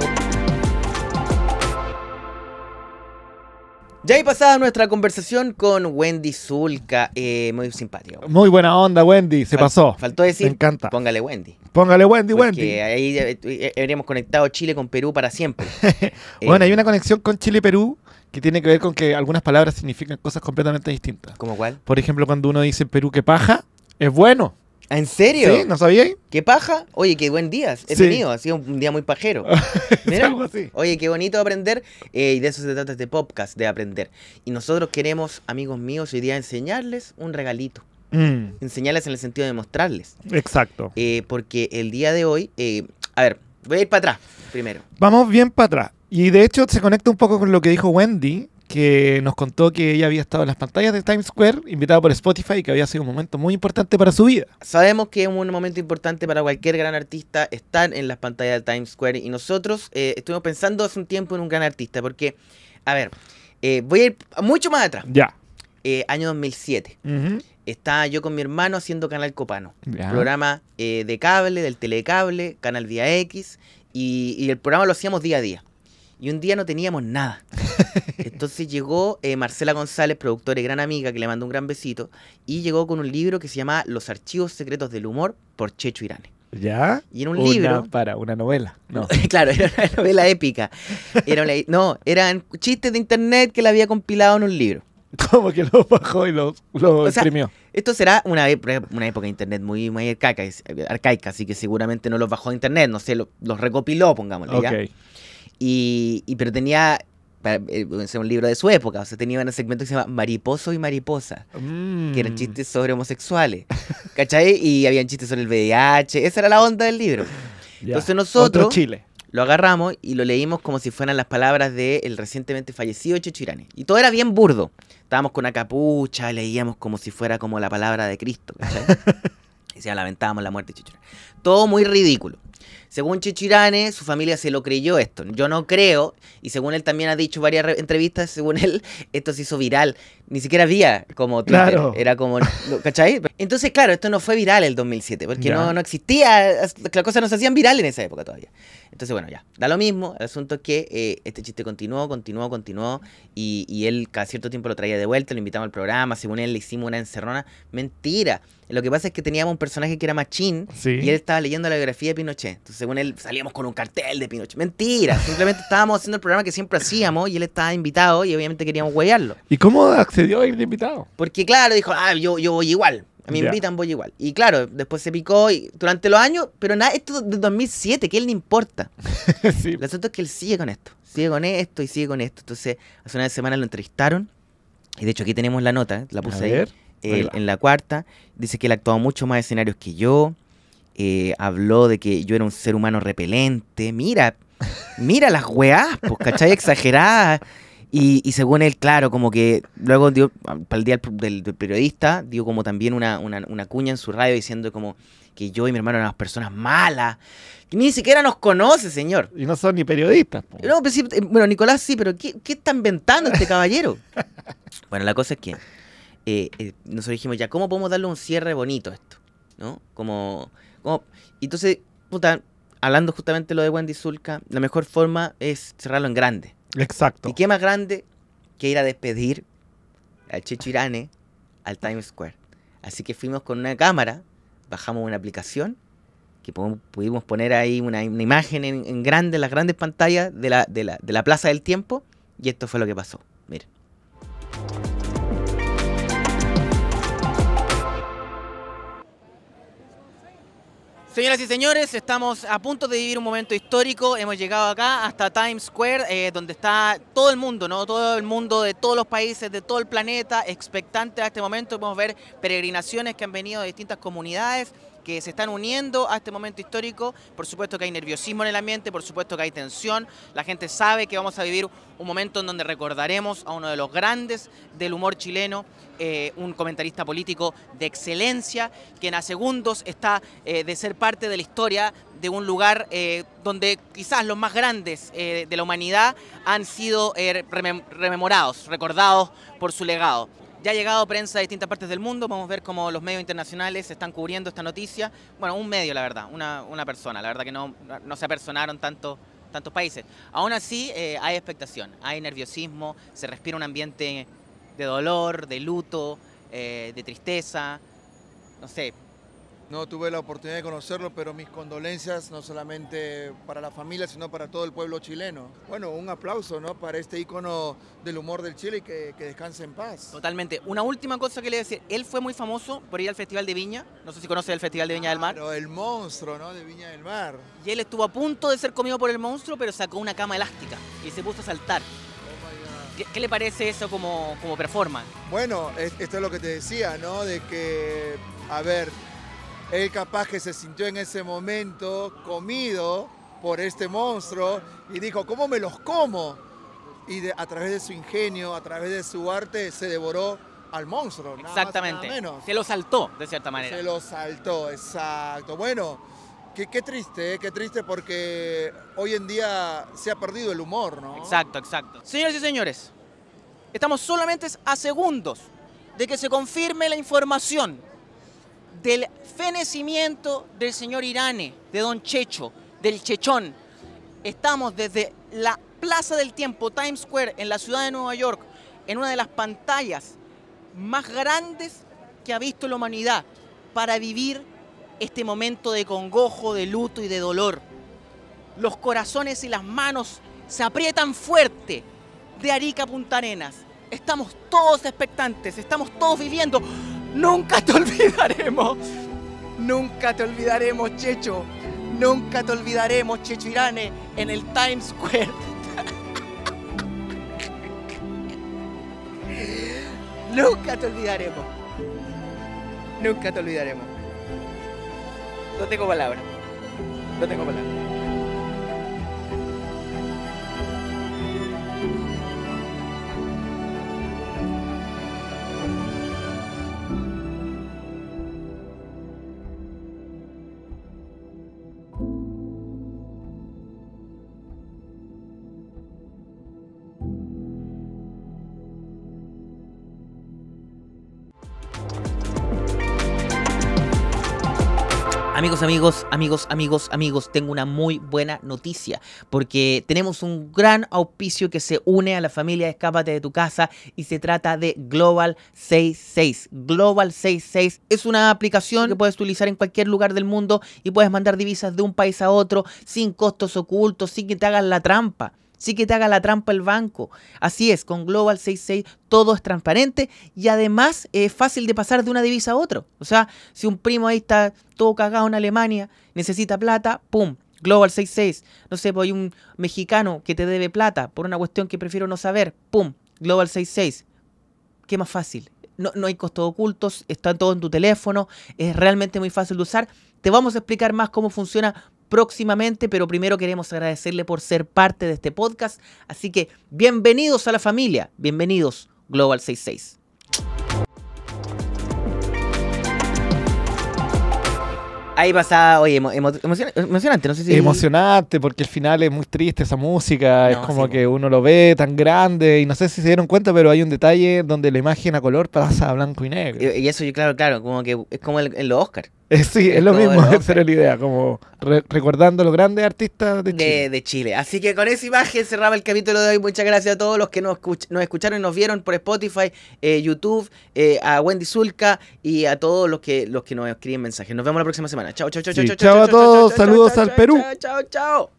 Speaker 1: Ya ahí pasada nuestra conversación con Wendy Zulka, eh, muy simpático.
Speaker 2: Muy buena onda, Wendy, se pasó.
Speaker 1: Faltó decir, me encanta. póngale Wendy. Póngale Wendy, Porque Wendy. ahí eh, eh, habríamos conectado Chile con Perú para siempre.
Speaker 2: bueno, hay una conexión con Chile y Perú que tiene que ver con que algunas palabras significan cosas completamente distintas. ¿Como cuál? Por ejemplo, cuando uno dice en Perú que paja, es bueno. ¿Ah, ¿En serio? ¿Sí? ¿No sabía?
Speaker 1: ¿Qué paja? Oye, qué buen día. He mío tenido, ha sido un día muy pajero. Oye, qué bonito aprender. Eh, y de eso se trata este podcast, de aprender. Y nosotros queremos, amigos míos, hoy día enseñarles un regalito. Mm. Enseñarles en el sentido de mostrarles. Exacto. Eh, porque el día de hoy, eh, a ver, voy a ir para atrás primero.
Speaker 2: Vamos bien para atrás. Y de hecho se conecta un poco con lo que dijo Wendy, que nos contó que ella había estado en las pantallas de Times Square, invitada por Spotify, y que había sido un momento muy importante para su vida.
Speaker 1: Sabemos que es un momento importante para cualquier gran artista estar en las pantallas de Times Square, y nosotros eh, estuvimos pensando hace un tiempo en un gran artista, porque, a ver, eh, voy a ir mucho más atrás. Ya. Eh, año 2007. Estaba yo con mi hermano haciendo Canal Copano, programa de cable, del telecable, Canal Vía X, y el programa lo hacíamos día a día. Y un día no teníamos nada. Entonces llegó eh, Marcela González, productora y gran amiga, que le mandó un gran besito, y llegó con un libro que se llama Los archivos secretos del humor por Checho Irane. ¿Ya? Y era un libro. Para, una novela. No. claro, era una novela épica. no, eran chistes de internet que la había compilado en un libro. Como que los bajó y los Esto será una, una, época de internet muy, muy arcaica, así que seguramente no los bajó de internet, no sé, los recopiló, pongámosle. Ok. Y, pero tenía eh, un libro de su época, o sea, tenía un segmento que se llama Mariposo y Mariposa, que eran mm. chistes sobre homosexuales, ¿cachai? Y habían chistes sobre el VIH, esa era la onda del libro. Entonces nosotros lo agarramos y lo leímos como si fueran las palabras del el recientemente fallecido Chichirani. Y todo era bien burdo. Estábamos con una capucha, leíamos como si fuera como la palabra de Cristo, ¿cachai? y se lamentábamos la muerte de Chichirani. Todo muy ridículo. Según Chichirane, su familia se lo creyó esto. Yo no creo, y según él también ha dicho varias entrevistas, según él, esto se hizo viral ni siquiera había como Claro. Era como, ¿cachai? Entonces, claro, esto no fue viral el 2007, porque no, no existía, las cosas no se hacían viral en esa época todavía. Entonces, bueno, ya, da lo mismo. El asunto es que eh, este chiste continuó, continuó, continuó, y, él cada cierto tiempo lo traía de vuelta, lo invitamos al programa, según él le hicimos una encerrona. Mentira. Lo que pasa es que teníamos un personaje que era machín, y él estaba leyendo la biografía de Pinochet. Entonces, según él, salíamos con un cartel de Pinochet. Mentira. Simplemente estábamos haciendo el programa que siempre hacíamos, y él estaba invitado, y obviamente queríamos guiarlo
Speaker 2: ¿Y cómo accedió? a invitado.
Speaker 1: Porque claro, dijo, ah, yo, voy igual. A mí me invitan, voy igual. Y claro, después se picó y, durante los años, pero nada, esto de 2007, que él le importa. sí. El asunto es que él sigue con esto, sigue con esto y sigue con esto. Entonces, hace una semana lo entrevistaron, y de hecho aquí tenemos la nota, la puse ahí, eh, en la cuarta. Dice que él ha mucho más escenarios que yo, eh, habló de que yo era un ser humano repelente. Mira, mira las weás, pues, ¿cachai? Exageradas. Y, según él, claro, como que luego dio, para el día del, periodista, dio como también una, una, cuña en su radio diciendo como que yo y mi hermano eran las personas malas, que ni siquiera nos conoce, señor. Y no son ni periodistas. pero pues eh, bueno, Nicolás sí, pero ¿qué, qué está inventando este caballero? bueno, la cosa es que eh, eh, nosotros dijimos ya, ¿cómo podemos darle un cierre bonito a esto? ¿No? Como, como entonces, puta, hablando justamente lo de Wendy Zulka, la mejor forma es cerrarlo en grande. Exacto. ¿Y qué más grande que ir a despedir al Chichirane al Times Square? Así que fuimos con una cámara, bajamos una aplicación que pudimos poner ahí una, imagen en, grande, las grandes pantallas de la, de la Plaza del Tiempo y esto fue lo que pasó. Miren. Señoras y señores, estamos a punto de vivir un momento histórico. Hemos llegado acá hasta Times Square, eh, donde está todo el mundo, ¿no? Todo el mundo de todos los países, de todo el planeta, expectante a este momento. Podemos ver peregrinaciones que han venido de distintas comunidades que se están uniendo a este momento histórico. Por supuesto que hay nerviosismo en el ambiente, por supuesto que hay tensión. La gente sabe que vamos a vivir un momento en donde recordaremos a uno de los grandes del humor chileno, eh, un comentarista político de excelencia, quien a segundos está eh, de ser parte de la historia de un lugar eh, donde quizás los más grandes de la humanidad han sido rememorados, recordados por su legado. Ya ha llegado prensa de distintas partes del mundo, vamos a ver cómo los medios internacionales están cubriendo esta noticia. Bueno, un medio, la verdad, una, persona, la verdad que no, se apersonaron tanto, tantos países. Aún así, eh, hay expectación, hay nerviosismo, se respira un ambiente de dolor, de luto, eh, de tristeza, no sé, no tuve la oportunidad de conocerlo, pero mis condolencias no solamente para la familia, sino para todo el pueblo chileno. Bueno, un aplauso ¿no? para este ícono del humor del Chile y que, que descanse en paz. Totalmente. Una última cosa que le voy a decir, él fue muy famoso por ir al Festival de Viña, no sé si conoce el Festival de Viña del Mar. Pero el monstruo ¿no? de Viña del Mar. Y él estuvo a punto de ser comido por el monstruo, pero sacó una cama elástica y se puso a saltar. ¿Qué, le parece eso como, como performance?
Speaker 2: Bueno, esto es lo que te decía, ¿no? De que, a ver, él capaz que se sintió en ese momento comido por este monstruo y dijo, ¿cómo me los como? Y a través de su ingenio, a través de su arte, se devoró al monstruo.
Speaker 1: Exactamente. Se lo saltó, de cierta manera. Se lo saltó, exacto. Bueno, qué, triste, ¿eh? qué triste porque hoy en día se ha perdido el humor, ¿no? Exacto, exacto. Señores y señores, estamos solamente a segundos de que se confirme la información del fenecimiento del señor Irane, de don Checho, del Chechón. Estamos desde la Plaza del Tiempo, Times Square, en la ciudad de Nueva York, en una de las pantallas más grandes que ha visto la humanidad para vivir este momento de congojo, de luto y de dolor. Los corazones y las manos se aprietan fuerte de Arica Puntarenas, Estamos todos expectantes, estamos todos viviendo Nunca te olvidaremos. Nunca te olvidaremos, Checho. Nunca te olvidaremos, Checho Irane, en el Times Square. Nunca te olvidaremos. Nunca te olvidaremos. No tengo palabra. No tengo palabras. amigos, amigos, amigos, amigos, tengo una muy buena noticia porque tenemos un gran auspicio que se une a la familia Escápate de tu casa y se trata de Global 66. Global 66 es una aplicación que puedes utilizar en cualquier lugar del mundo y puedes mandar divisas de un país a otro sin costos ocultos, sin que te hagan la trampa sí que te haga la trampa el banco. Así es, con Global 66 todo es transparente y además es fácil de pasar de una divisa a otra. O sea, si un primo ahí está todo cagado en Alemania, necesita plata, ¡pum! Global 66. No sé, pues hay un mexicano que te debe plata por una cuestión que prefiero no saber, ¡pum! Global 66. ¿Qué más fácil? No, no, hay costos ocultos, está todo en tu teléfono, es realmente muy fácil de usar. Te vamos a explicar más cómo funciona próximamente, pero primero queremos agradecerle por ser parte de este podcast. Así que bienvenidos a la familia, bienvenidos Global 66. Ahí pasaba, oye,
Speaker 2: emocionante, no sé si... Emocionante, porque el final es muy triste esa música, es como que uno lo ve tan grande, y no sé si se dieron cuenta, pero hay un detalle donde la imagen a color pasa a blanco y
Speaker 1: negro. Y, eso, claro, claro, como que es como en los Oscars. sí, es lo mismo,
Speaker 2: esa era la idea, como recordando a los grandes artistas
Speaker 1: de Chile. De, Chile. Así que con esa imagen cerraba el capítulo de hoy. Muchas gracias a todos los que nos, escucharon y nos vieron por Spotify, eh, YouTube, eh, a Wendy Zulka y a todos los que, los que nos escriben mensajes. Nos vemos la próxima semana. Chao, chao, chao, Chau chao, chao. a todos, saludos al Perú. Chao, chao, chao.